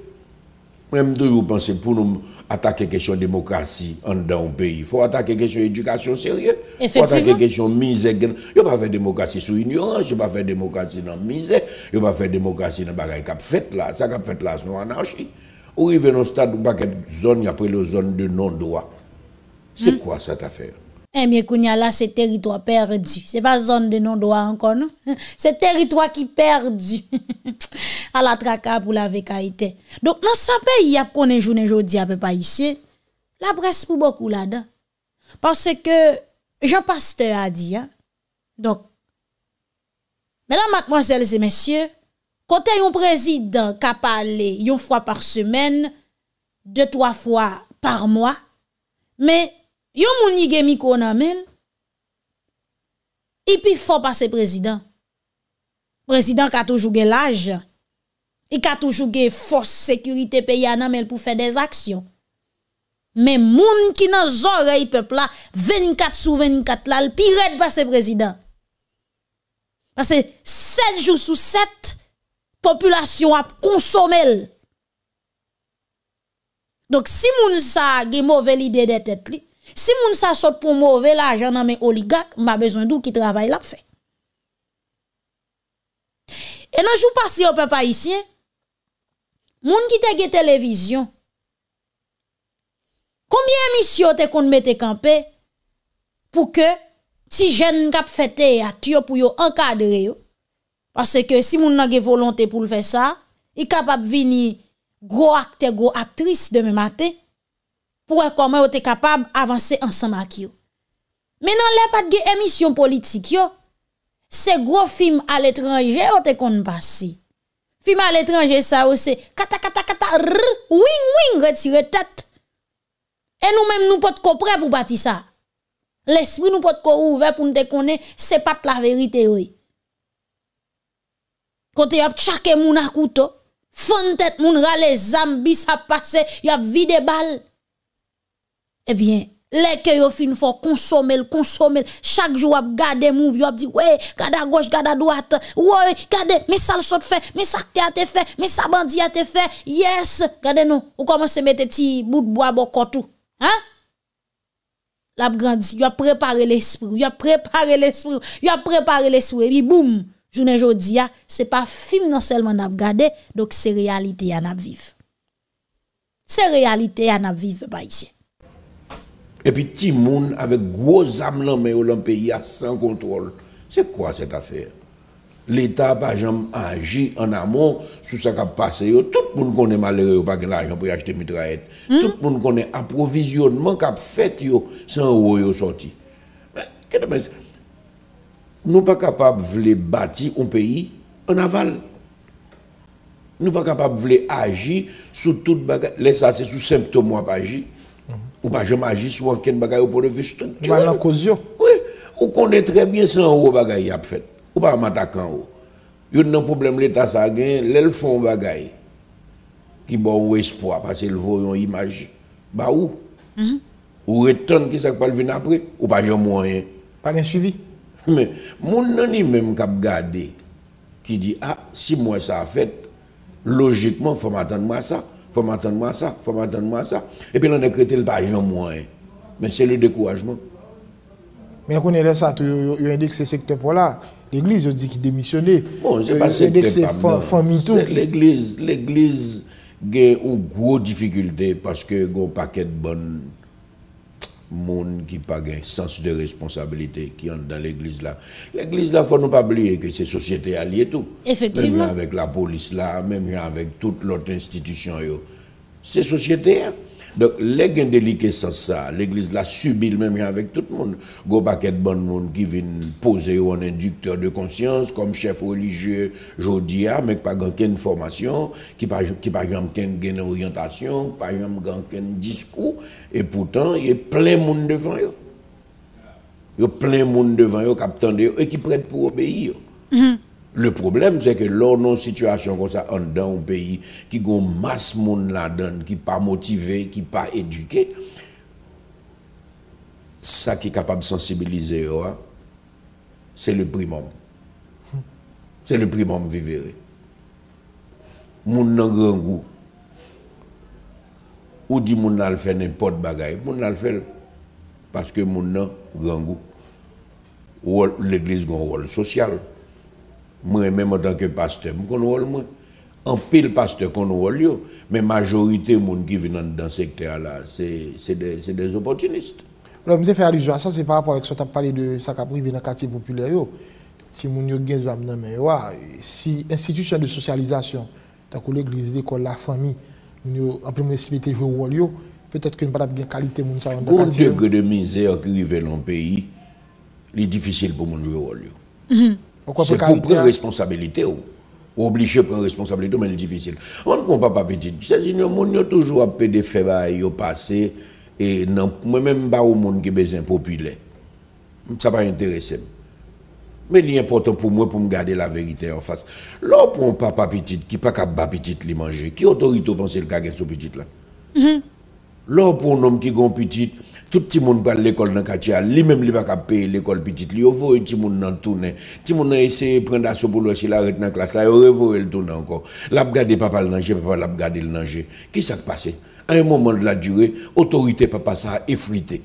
Même de vous pensez pour nous attaquer la question de démocratie dans un pays, il faut attaquer la question de l'éducation sérieuse, il faut attaquer la question de misère. Il ne faut pas faire démocratie sous ignorance, il ne faut pas faire démocratie dans la misère, il ne faut pas faire démocratie dans les Cap fait là. Ça qui fait là, c'est anarchie. Ou arrive dans un stade où il y a une zone, après la zone de non-droit. C'est hmm. quoi cette affaire E miye koun ya la se teritwa perdi. Se pa zon de non do an kon nou. Se teritwa ki perdi. A la traka pou la veka ite. Donk nan sape yap konen jounen joudi apè pa isye. La pres pou bokou la dan. Pase ke, jan paste a di ya. Donk, menan makmanzelze mensyye, kote yon prezident kapa ale yon fwa par semen, de twa fwa par mwa, men yon Yon moun yi gen mikou nanmel, epi fò pa se prezident. Prezident katoujou gen laj, e katoujou gen fòs sekurite peyi nanmel pou fè des aksyon. Men moun ki nan zorey pepla, 24 sou 24 lal, pi red pa se prezident. Pase 7 jou sou 7, populasyon ap konsomel. Donk si moun sa gen mouvel ide det et li, Si moun sa sot pou mou ve la, jan nan men oligak, mba bezon dou ki travay lap fe. E nan jou pasi yo pe pa isyen, moun ki te ge televizyon, konbyen misyon te konmete kampe pou ke ti jen kap fete ya, ti yo pou yo ankadre yo, pase ke si moun nan ge volante pou l fe sa, i kap ap vini gro akte, gro aktris de me mate, Pouè komè ou te kapab avanse ansan mak yo. Menan lè pat ge emisyon politik yo, se gro film al etranje ou te kon basi. Film al etranje sa ou se kata kata kata rrr, wing wing retire tet. E nou menm nou pot ko pre pou bati sa. L'esprit nou pot ko ouver pou nou dekone, se pat la verite yo. E. Kote yop chake moun akouto, fon tet moun rale zambi sa pase, yop vide bal. eh bien, les que yo fin faut consommer, consommer. Chaque jour, abgade des mouv, yo dit, ouais, gade à gauche, gade à droite. Ouais, gade, mais ça le saute fait, mais ça te a te fait, mais ça bandit a te fait. Yes, gade nous, ou commence mettre petit bout de bois tout. Hein? La grandi, yo a préparé l'esprit, yo a préparé l'esprit, yo a préparé l'esprit, et puis boum, journée jodia, ah, c'est pas film non seulement n'a donc c'est réalité à n'a vivre. C'est réalité à n'a vivre, papa ici. E pi ti moun avek gwo zam lan men yo lan peyi a san kontrol. Se kwa set afer? L'Etat pa jam anji an amon sou sa kap pase yo. Tout pou nou konen malere yo pa gen la ajan pou yachete mitra et. Tout pou nou konen aprovisionman kap fet yo san woy yo soti. Men, ket a men se? Nou pa kapap vle bati un peyi an aval. Nou pa kapap vle anji sou tout bagay. Lè sa se sou semptomo ap anji. Ou pa jom aji sou anken bagay ou pou nou fè stok. Ban la kozyon. Ou konè trè bie sè an ou bagay ap fèt. Ou pa matak an ou. Yon nan poublem lè tas a gen, lè l'fon bagay. Ki bo ou espwa, pasè l'vo yon imaj. Ba ou? Mhm. Ou reten ki sak pal vin apre? Ou pa jom ou en? Par gen suivi. Men, moun nan yon mèm kap gade ki di, ah, si mwen sa fèt, logikman fè mwen atan mwen sa. Fò m'aten mwa sa, fò m'aten mwa sa. Epi lan dekretil pa yon mwen. Men seli dekouajman. Men konen lè sa tou yon indekse sektep wala. L'eglise yon di ki demisyone. Bon, jè pa sektep ap nan. Fò m'en tou. L'eglise gen ou gwo difficulté paske gwo paket bon. monde qui pas un sens de responsabilité qui entre dans l'église là. L'église là faut nous pas oublier que c'est société alliée tout. Effectivement. Même avec la police là, même avec toute l'autre institution C'est société. Hein. Donk, le gen delike san sa, l'eglise la subi l'me mè mè avèk tout moun. Gò pa ket bon moun ki vin pose yon indukteur de konsyans, kom chef religieux, jodi ya, mèk pa gen ken formasyon, ki pa gen ken gen oryantasyon, ki pa gen gen ken diskou, e poutan, yon plè moun devan yon. Yon plè moun devan yon, kapten de yon, e ki prèd pou obè yon. Mm-hmm. Le probleme se ke lor nou situasyon kon sa an dan ou peyi ki goun mas moun la dan, ki pa motive, ki pa eduke, sa ki kapab sensibilize yo a, se le primom. Se le primom vivere. Moun nan rangou. Ou di moun nan al fè nè pot bagay, moun nan al fè lè. Paske moun nan rangou. L'Eglise goun wòl sosyal. Mwen men mwen tanke paste mwen kon wòl mwen. An pil paste kon wòl yo. Men majorite moun ki vinan dan sekte a la, se de se de zopotinist. Mwen mwen fè a rizwa, sa se par rapport wèk sa ta pale de sakapri vè nan kati populè yo. Ti moun yo gen zam nan mè wè. Si institusyon de sosyalizasyon ta kou lèk lèk lèk kon la fami moun yo apre mwen espite vè wòl yo, pètèt ke mwen patap gen kalite moun sa yon da kati yo. Mwen mwen fè de mizè akri vè nan peyi, li difisil pou moun yo wòl yo. Mwen mhm. Se pou pre responsabilite ou. Ou obliche pre responsabilite ou men li difisil. An kon papapetite. Se zin yo moun yo toujou appe de febaye yo pase. E nan mwen men mba ou moun ki bezen popile. Sa pa yon terese m. Men li importan pou mwen pou m gade la verite en fase. Lò pou an papapetite ki pa ka papetite li manje. Ki otorito panse l kagen sopetite la. Mm-hmm. Lò pou an nom ki konpetite. tout le monde prend l'école dans le quartier, même il n'a pas payer l'école petite, il voit tout le monde dans le tourné. Tout monde a essayé de prendre son boulot, il arrête dans la classe, il a le tourné encore. Il a gardé papa le danger, papa l'a gardé le danger. Qui s'est passé À un moment de la durée, autorité papa ça a effrité.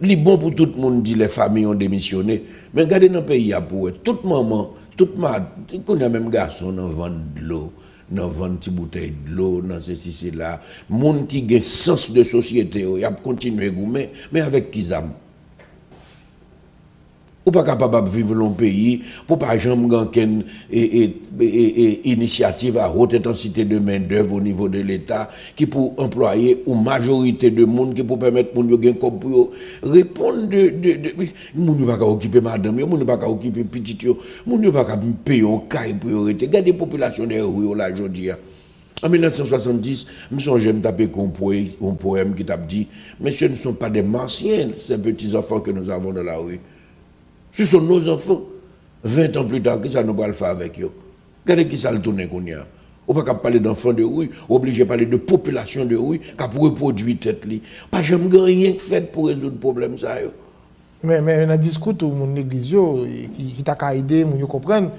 qui est bon pour tout le monde, dit les familles ont démissionné. Mais regardez dans le pays, il y a pour tout maman, tout le monde, a même garçon dans le vent de l'eau. nan vant ti bouteille d'lo, nan se si se la, moun ki gen sos de sosyete yo, yap kontinwe gou, men avek kizam. Ou pa ka pa pa vive loun peyi Po pa ajam mgan ken E iniciativ a hot etan site De men dev o nivou de l'Etat Ki pou employe ou majorite De moun ki pou permette moun yo gen kompuyo Reponde de Moun yo pa ka okipe madame yo Moun yo pa ka okipe pitityo Moun yo pa ka peyo kaye priorite Gade populasyon de riyo la jodi ya An 1970, mson jem tape kompuy Kompuyem ki tape di Men se nou son pa de marsyen Se peti zofan ke nou zavon de la riyo Ce sont nos enfants. 20 ans plus tard, qu'est-ce qu'on va le faire avec eux Qu'est-ce qui ça le tourne On ne peut pas parler d'enfants de rue, obligé de parler de population de rue qui a reproduit tête li. Pas j'aime rien fait pour résoudre le problème ça Mais mais dans discours un mon église qui qui t'a aidé, mon comprendre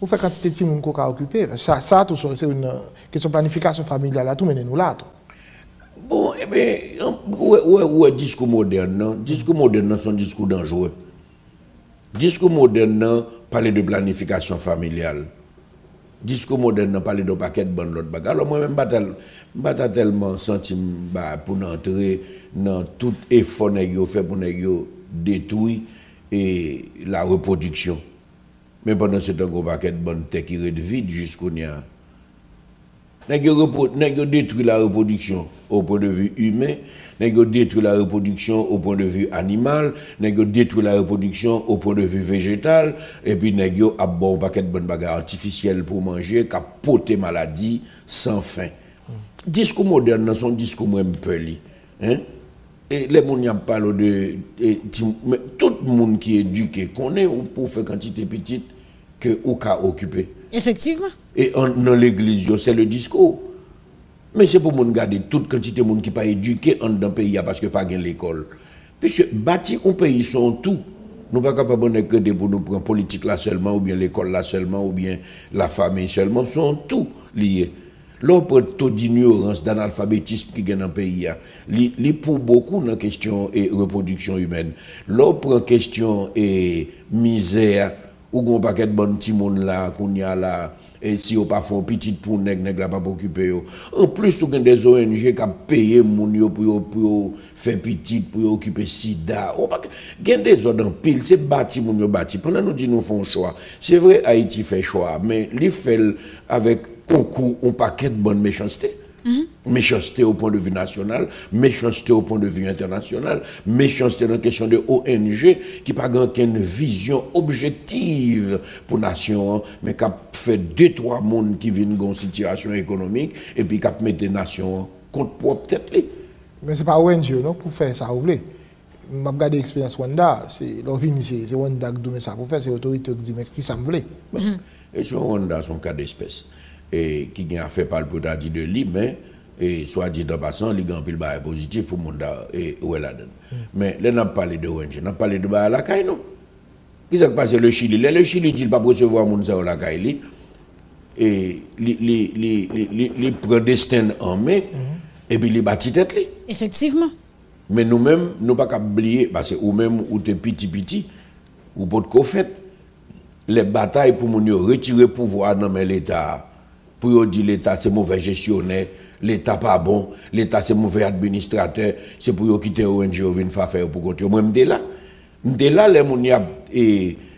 On fait quantité de gens qui a occupé. Ça, ça c'est une euh, question de planification familiale tout mais nous là Bon, eh bien, où est, le discours moderne, non? Discours moderne, c'est un discours dangereux. Disko modern nan pale de planifikasyon familial. Disko modern nan pale de opaket bon lot baka. Alo mwen mwen bat a telman sentim ba pou nan tre nan tout efone yo fe pou nan yo detoui e la reproduksyon. Men pendant se tanko opaket bon te ki red vide jusquou nyan. Nous détruit la reproduction au point de vue humain, nous détruit la reproduction au point de vue animal, nous détruit la reproduction au point de vue végétal, et puis nous avons un paquet de bonnes bagarres artificielles pour manger, pour poté maladie sans fin. Disque Discours moderne, dans son discours même peu Hein? Et les gens qui parlent de. tout le monde qui est éduqué connaît ou pour faire quantité petite que ou occupé. Effectivement. E an nan l'eglizyo, se le disko. Men se pou moun gade, tout kantite moun ki pa eduke, an nan peyi ya, paske pa gen l'ekol. Pis batik ou peyi, son tout. Nou baka pa bon ekrede pou nou pran politik la selman, ou bien l'ekol la selman, ou bien la famen selman, son tout liye. L'opre to d'ignorance, dan alfabetisme ki gen nan peyi ya, li pou boku nan kwestyon e reproduksyon ymen. L'opre kwestyon e mizèr, ou kon pa ket bon ti moun la, kon ya la... E si yo pa fon pitit pou nek nek la pa pou kipe yo. An plus tou gen de zo NG ka peye moun yo pou yo pou yo fe pitit pou yo kipe si da. Gen de zo dan pil, se bati moun yo bati. Pwena nou di nou fon chwa. Se vre Haiti fe chwa, men li fel avek koukou ou pa ket bon mechansite. Mm-hmm. Méchanceté au point de vue national, méchanceté au point de vue international, méchanceté dans la question de ONG qui n'a pas une vision objective pour la nation, hein, mais qui a fait deux, trois mondes qui viennent dans une situation économique et puis qui a mis des nations hein, contre propre tête. Mais ce n'est pas ONG non, pour faire ça, vous voulez m'a regarder l'expérience Wanda c'est c'est Wanda qui ça pour faire, c'est l'autorité qui dit mais qui ça me voulait. Mm-hmm. Et sur Wanda son cas d'espèce et qui a fait par le potadi de lui, mais soit dit en passant, il y a un pile de positif pour le monde et où elle mm. Mais là, on a parlé de ONG, on a parlé de la caille, non. Qu'est-ce qui s'est passé le Chili Le Chili dit pas recevoir le monde à la caille, et il prend destin en main, mm-hmm. et puis il bâtit tête. Effectivement. Mais nous-mêmes, nous ne pas oublier, parce que nous-mêmes, ou t'es petit petit, ou pas de fait, les batailles pour nous retirer pouvoir dans l'État. pou yo di l'Etat se mouvè jesyonè, l'Etat pa bon, l'Etat se mouvè administrateur, se pou yo kite ONG ou vin fa fè ou pou konti. Mwen mdè la, mdè la lè moun ya e,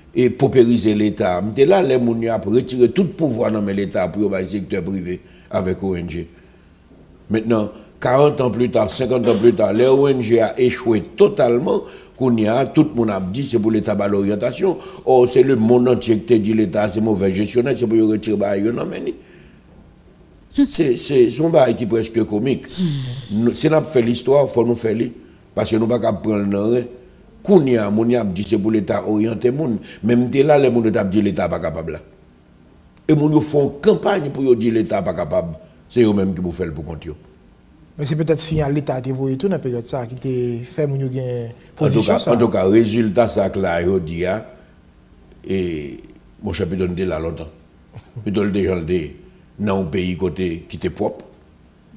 e popérise l'Etat, mdè la lè moun ya pou retire tout pouvoan nan men l'Etat pou yo ba y sektè privè avèk ONG. Mètenan, 40 an plus ta, 50 an plus ta, lè ONG a echouè totalmò koun ya, tout moun ap di se pou l'Etat ba l'orientasyon, ou se lè moun an tchèk te di l'Etat se mouvè jesyonè se pou yo retire ba yon nan meni. Se yon ba e ki preske komik Se yon ap fe l'histoire, fon nou fe li Pase yon bak ap pren l'nore Koun yon, moun yon ap di se pou l'Etat oryente moun Mèm te la, lè moun et ap di l'Etat pa kapab la E moun yon fon kampagne pou yo di l'Etat pa kapab Se yon mèm ki pou fel pou kont yo Mèm se petat si yon l'Etat te vou etou nan peryote sa Ki te fe moun yon gen pozisyon sa Mèm tou ka, mèm tou ka, rezultat sa ak la ero di ya E moun chapi don de la lontan Mèm tou l de jan de yon nan ou peyi kote ki te prop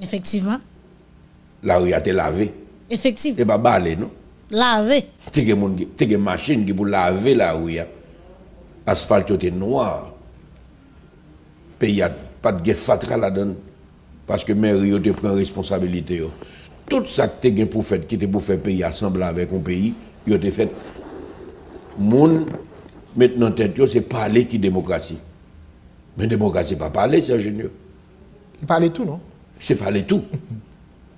efektiveman la ou ya te lave efektiveman e lave tege masjen ki pou lave la ou ya asfalte yo te noa peyi ya pat ge fatra la dan paske mer yo te pren responsabilite yo tout sa tege pou fet ki te pou fet peyi asemble lave kon peyi yo te fet moun met nan tent yo se pale ki demokrasi Men demokrasi pa pale se, jenyo. Se pale tou, non? Se pale tou.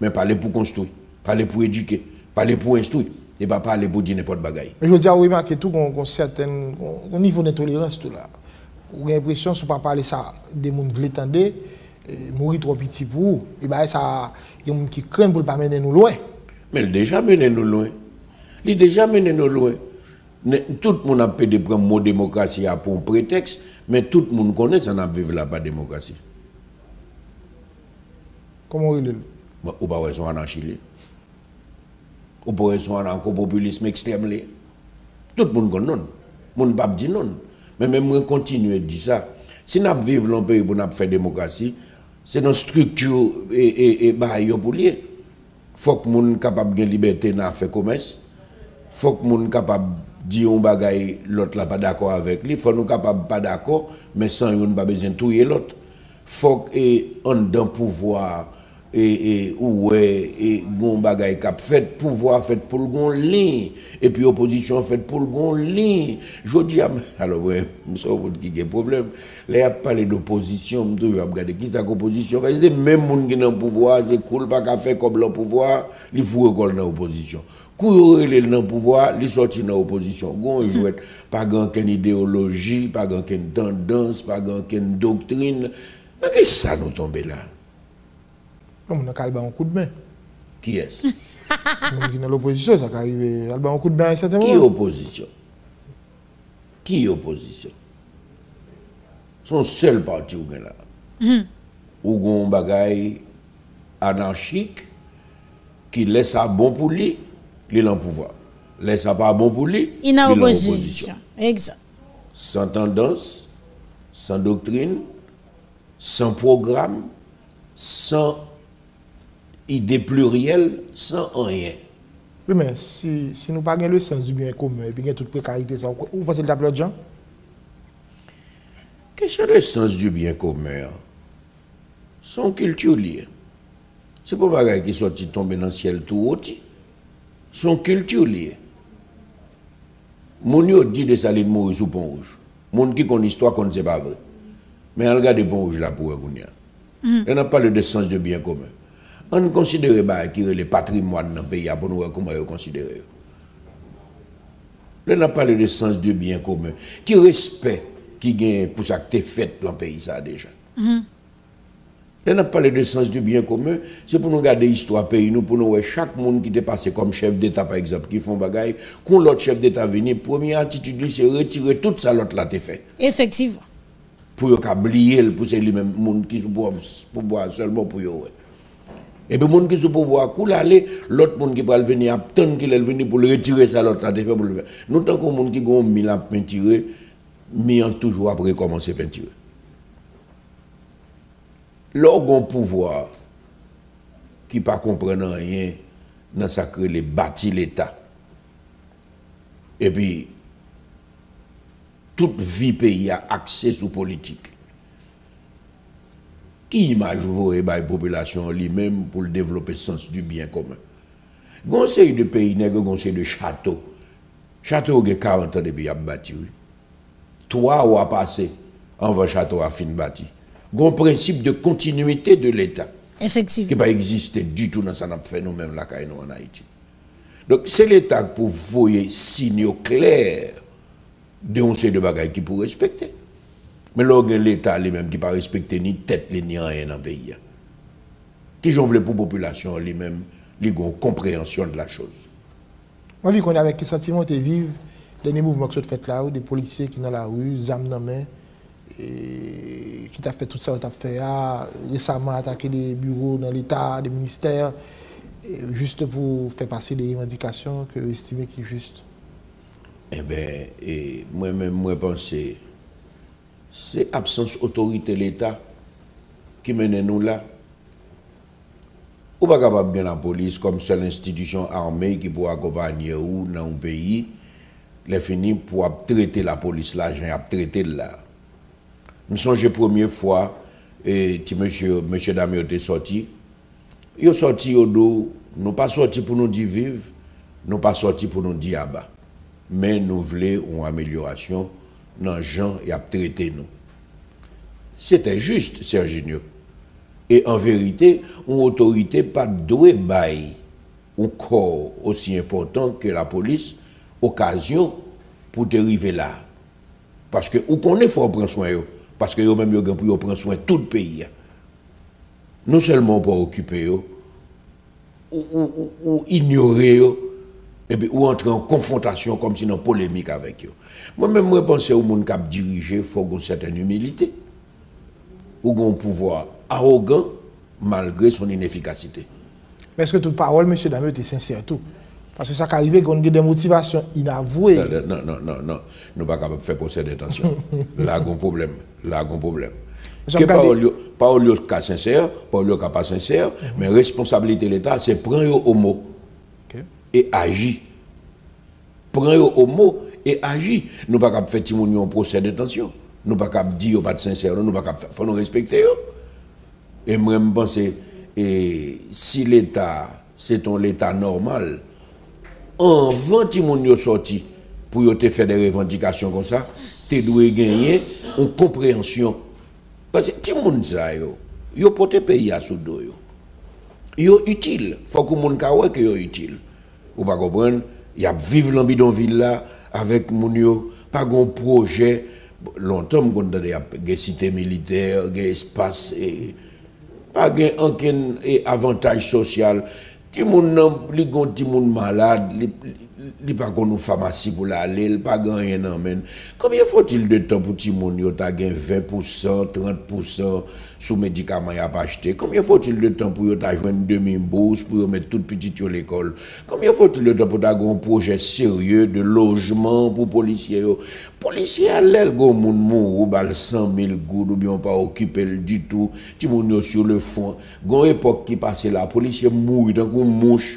Men pale pou konstoui, pale pou eduke, pale pou instoui. E pa pale pou djine pot bagay. Je vous dire, oui, ma, ke tou kon certaine, kon niveau de tolérance tout la. Ou y a impression, se pa pale sa, de moun vletande, mouri trop petit pou ou, e ba e sa, y a moun ki kren pou l pa mènen nou louè. Men l déja mènen nou louè. L lè déja mènen nou louè. Tout moun apè de prèm mou demokrasi apon pretexte, Men tout moun konnen sa nan ap vive la pa demokrasi. Komo yon? Ou pa wè son an an chili. Ou pa wè son an an kopopulisme ekstrem li. Tout moun konnen. Moun pap di nan. Men mwen kontinuè di sa. Se nan ap vive lan peyi pou nan ap fè demokrasi, se nan struktiou e ba yon pou li. Fok moun kapap gen liberté nan fè komès. Fok moun kapap... Di yon bagay lot la pa d'akò avèk li, fò nou kap ap pa d'akò, mè san yon pa bezèn touye lot. Fòk e, an dan pouvoi, e, e, oue, e, goun bagay kap fèd pouvoi fèd poul goun li, e pi opozisyon fèd poul goun li. Jodi a, mè, alò wè, msò wè, ki gè problem, lè ap pale d'opozisyon, mtou, jò ap gade, ki sa k'opozisyon, mè moun ki nan pouvoi, zè koul, pa ka fè kòp lò pouvoi, li fò gòl nan opozisyon. Kou yorele nan pouvoi, li soti nan opozisyon. Gon yon jwet pa gen ken ideoloji, pa gen ken tendans, pa gen ken doktrine. Nan gen sa nou tombe la? Moun ak alba moun koud ben. Ki es? Moun ki nan l'opozisyon, sa ka arrive alba moun koud ben. Ki opozisyon? Ki opozisyon? Son sel parti ou gen la. Hmm. Ou gen bagay ananshik, ki lesa bon pou li. Ki opozisyon? Li lan pouva Lè sa pa bon pou li Li lan pou posisyon San tendans San doktrine San program San ide pluriel San rien Si nou pa gen lè sens du bièn koumer Bi gen tout prekarite Ou pase lè tableau diyan Kèchè lè sens du bièn koumer San kultiou li Se pou pa gen Kèchè lè sens du bièn koumer Son kultur liye, moun yo di de salin mou re sou Ponrouj, moun ki kon istwa kon ne se pa vre. Men al gade Ponrouj la pou akoun ya. En ap pale de sens de byen kome. An konsidere ba akire le patrimoine nan peya pou nou akouma yo konsidere yo. En ap pale de sens de byen kome. Ki respet ki gen pou sakte fet nan peya sa deja. Lè nan pale de sens du byen kome, se pou nou gade de histwa peyi nou, pou nou wè chak moun ki te pase kom chef d'Etat par exemple ki fon bagay, kon l'ot chef d'Etat veni, premier atitude li se retire tout sa lot la te fè. Efektiv. Pou yo ka bliye l pou se li mè moun ki sou pou wè seulement pou yo wè. Epe moun ki sou pou wè kou la lè, l'ot moun ki pral veni ap ten ki lè l veni pou le retire sa lot la te fè. Non tan kon moun ki goun mi la pen tire, mi an toujou ap re koman se pen tire. Lò gwen pouvoir ki pa komprene an yen, nan sa kre li bati l'Etat. E pi, tout vi peyi a aksè sou politik. Ki imaj vore bay popolasyon li men pou l'devlopè sens du byen koman. Gonsey de peyi ne ge gonsey de chato. Chato ge 40 an de bi ap bati. 3 ou a pase, an vè chato a fin bati. Gon prinsip de kontinuité de l'Etat. Efektsiv. Ki pa existè du tout nan san ap fè nou mèm lakay e nou an Haiti. Donk, se l'Etat pou foye sinyo kler de ou se de bagay ki pou respèkte. Men log l'Etat li mèm ki pa respèkte ni tèt li ni an en an vey ya. Ki joun vle pou populasyon li mèm li gon komprehensyon la chòz. Mwen vi konè avèk ki satsimante viv dene mouvmòk sot fèt la ou, de polisye ki nan la ou, zam nan mèm, qui t'a fait tout ça, t'a fait ah, récemment attaqué des bureaux dans l'État, des ministères, juste pour faire passer des revendications que estimez qui justes. Eh bien, moi-même, moi, pense c'est l'absence d'autorité de l'État qui mène nous là. Ou pas capable bien la police comme seule institution armée qui peut accompagner ou dans un pays, les finis pour traiter la police là, j'ai traité là. Mwen sonje pwemye fwa ti mwenche dame yo te soti, yo soti yo nou, nou pa soti pou nou di vive, nou pa soti pou nou di aba, men nou vle ou ameliorasyon nan jan yap trette nou. Sete jist, Serginio, e an verite, ou otorite pa dwe bay ou kor osi important ke la polis, okasyon pou te rive la. Paske ou konen fwa pranswen yo, parce que eux même ils pour prendre soin de tout le pays. Hein. Non seulement pour occuper, ou, ou, ignorer, et ou entrer en confrontation comme si une polémique avec eux. Moi-même, je pense que monde qui dirigé, il faut une certaine humilité, ou un pouvoir arrogant malgré son inefficacité. Mais est-ce que toute parole, monsieur Dame, est sincère tout Parce que ça arrive qu'on dit des motivations inavouées. Non, non, non, non. non. Nous ne pouvons pas faire procès de détention. Là, il y a un gros problème. Là, il y a un gros problème. Que parlez-vous, parlez-vous qu'à sincère, parlez-vous qu'à pas sincère, mhm. mais responsabilité de l'État, c'est de prendre au mot et agir. Prendre au mot et agir. Nous ne pouvons pas faire un procès de détention. Nous ne pouvons pas dire qu'on va être sincère. Nous ne pouvons pas faire... Faut nous respecter. Et moi, je me pense que si l'État, si c'est un État normal... avant que moun yo sorti pour faire des revendications comme ça, tu dois gagner une compréhension. Parce que ti moun sa yo, yo pote pays à sous dos yo. Yo utile, faut que moun ka wè que yo utile. Ou pas comprendre, y a vivre dans bidonville là avec moun yo, pas de projet longtemps qu'on y a des cités militaires, des espaces e, pas gain aucun e, avantage social Ti moun namp ligon, ti moun mahalad. li pa kon nou famasi pou la alè, li pa ganyen nan men. Komiye fòt il de tan pou ti moun yo ta gen 20%, 30% sou medikaman ya pa chete? Komiye fòt il de tan pou yo ta jwen 2 min bous pou yo met tout petit yo l'ekol? Komiye fòt il de tan pou ta gon proje serye de lojman pou polisye yo? Polisye alèl gò moun mou, ou bal 100 mil goud, ou biyon pa okipe l di tou, ti moun yo sou le fond. Gon epok ki pase la, polisye mou, tan kon mouch,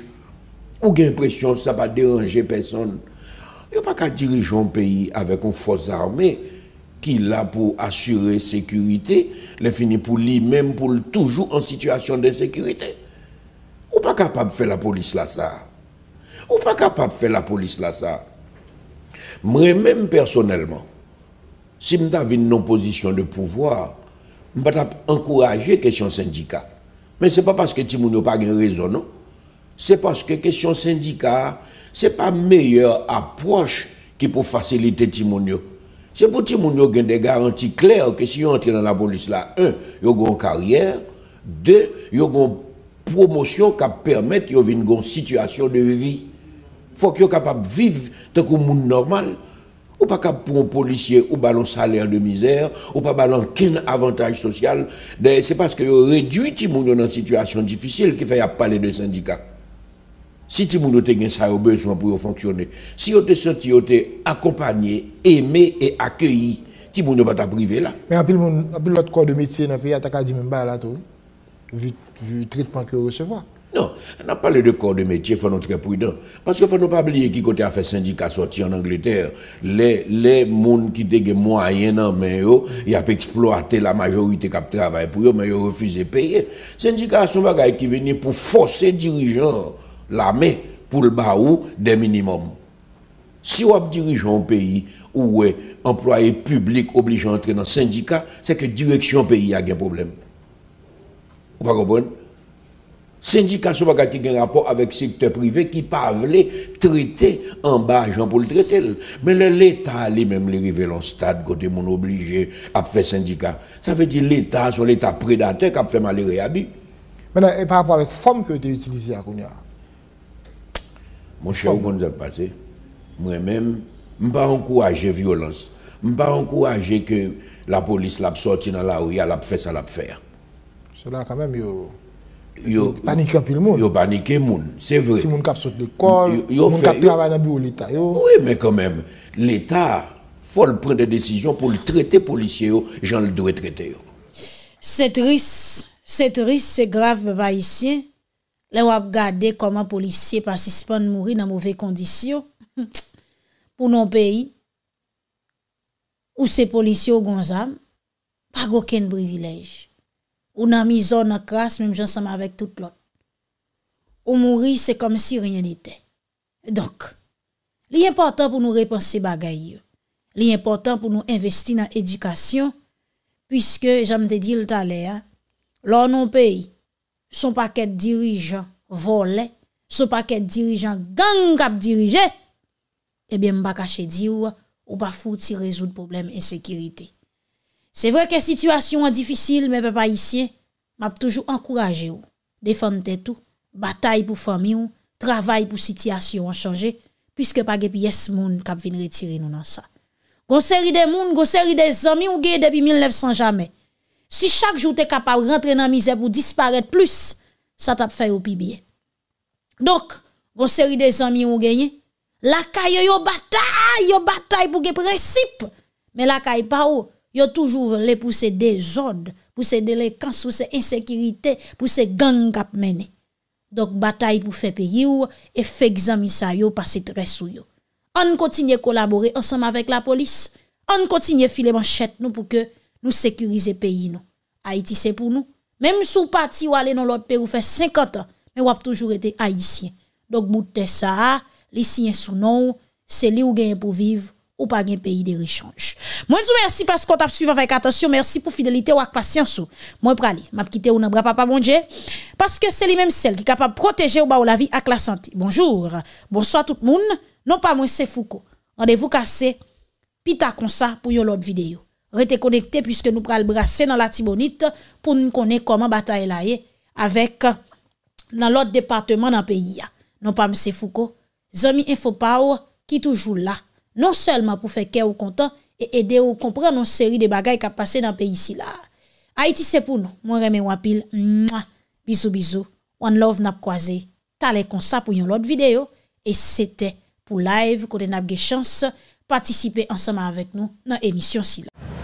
Ou gen presyon sa pa deranje peson Ou pa ka dirijon peyi Avèk ou fòs armè Ki la pou asurè sekurite Le fini pou li mèm pou Toujou an situasyon de sekurite Ou pa kapab fè la polis la sa Ou pa kapab fè la polis la sa Mre mèm personèlman Si mta vè nan posisyon de pouvoi Mpa tap Enkourajè kèsyon syndika Men se pa paske ti moun yo pa gen rezonan Se paske kesyon syndikar, se pa meyye approche ki pou fasilite ti moun yo. Se pou ti moun yo gen de garanti kler ke si yo ente nan la polis la, un, yo goun karier, de, yo goun promosyon kap permette yo vin goun situasyon de vi. Fok yo kapap viv tenk ou moun normal, ou pa kap pou moun polisye ou balon saler de mizer, ou pa balon ken avantaj sosyal, de, se paske yo redwi ti moun yo nan situasyon difisil ki faya pale de syndikar. Si tout le monde a ça besoin pour fonctionner, si vous êtes senti, vous êtes accompagné, e aimé et accueilli, tout le monde pas privé là. Mais après, l'autre corps de métier dans le pays, a dit même là, tout, vu, vu traitement que vous recevez. Non, on a parlé de corps de métier, il faut être très prudent. Parce qu'il ne faut pas oublier qui côté a fait syndicat sorti en Angleterre. Les, les gens qui ont des moyens en ils ont exploité la majorité qui travaille pour eux, mais ils refusé de payer. Syndicat, sont un qui venu pour forcer les dirigeants l'armée pour le bas des minimums. Si vous dirige un pays où est employé public obligé d'entrer dans le syndicat, c'est que direction pays a un problème. Vous comprenez Syndicat, ce pas a un rapport avec le secteur privé qui pas traiter en bas gens pour le traiter. Mais l'État lui-même, les rivé stade, côté mon obligé à faire syndicat. Ça veut dire l'État, sur l'État prédateur qui a fait mal les réhabits. mais par rapport à la forme que tu as utilisée à Kounia, Mwen chè ou bon zèp pase, mwen mèm, mwen pa ankouaje violans. Mwen pa ankouaje ke la polis lap sorti nan la ou yalap fè salap fè. Sè la kan mèm yo panike apil moun. Yo panike moun, sè vre. Si moun kap sot dekol, moun kap kava nan bi ou lita yo. Mwen mèm kan mèm, l'Etat fol pren de desisyon pou l'trete polisye yo, jan l'dre tréte yo. Sè tris, sè tris, sè grav mwen bayisyen. Lè wap gade koman polisye pasispan mouri nan mouvè kondisyon, pou nou peyi, ou se polisye ou gonzam, pa goken privilej. Ou nan mizon nan kras, mèm jansanman avèk tout lot. Ou mouri, se kom si renyan itè. Donk, li important pou nou repansè bagay yo. Li important pou nou investi nan edukasyon, pwiske, jame te di l talè ya, lò nou peyi, Son paket dirijan vole, son paket dirijan gang kap dirije, ebyen eh mba kache di ou, ou pa foute si rezout probleme ensekirite. Se vre ke situasyon an difisil, mbe pa pa isye, mba poujou ankouraje ou, defante tou, batay pou fami ou, travay pou sityasyon an chanje, pwiske pa gepi yes moun kap vin retire nou nan sa. Gonseri de moun, gonseri de zami ou ge depi 1900 jamè, Si chak jou te kapav rentre nan mizè pou disparet plus, sa tap fè yo pi bie. Dok, bon seri de zanmi yo genye, lakay yo yo batay, yo batay pou ge precip. Men lakay pa ou, yo toujou vle pou se dezod, pou se delekans, pou se insekiritè, pou se gang kap mene. Dok batay pou fè peri ou, e fè gzanmi sa yo pasi tre sou yo. On kontinye kolabore ansam avèk la polis, on kontinye file manchet nou pou ke nou sekurize peyi nou. Haiti se pou nou. Mem sou pati wale nou lot Perou fe 50 an, men wap toujou rete Haitien. Dok mouten sa, lissien sou nou, se li ou genye pou vive, ou pa genye peyi de rechange. Mwen sou mersi paskot ap suivan vek atasyon, mersi pou fidelite wak pasyansou. Mwen prali, map kite ou nan bra pa pa mounje, paske se li menm sel ki kapab proteje ou ba ou la vi ak la santi. Bonjour, bonso a tout moun, non pa mwen se fouko. Mwen de vou kase, pi ta konsa pou yo lot videyo. rete konekte pwiske nou pral brase nan la tibonit pou nou konen koman batay la ye avek nan lot departement nan peyi ya. Non pa mse fouko, zami info pa ou ki toujou la. Non selman pou fe kè ou kontan e ede ou kompran nou seri de bagay ka pase nan peyi si la. Aiti se pou nou, mwen reme wapil. Bizou, bizou. Wan love nap kwa ze. Ta le konsa pou yon lot video e sete pou live kode nap ge chans patisipe ansama avek nou nan emisyon si la.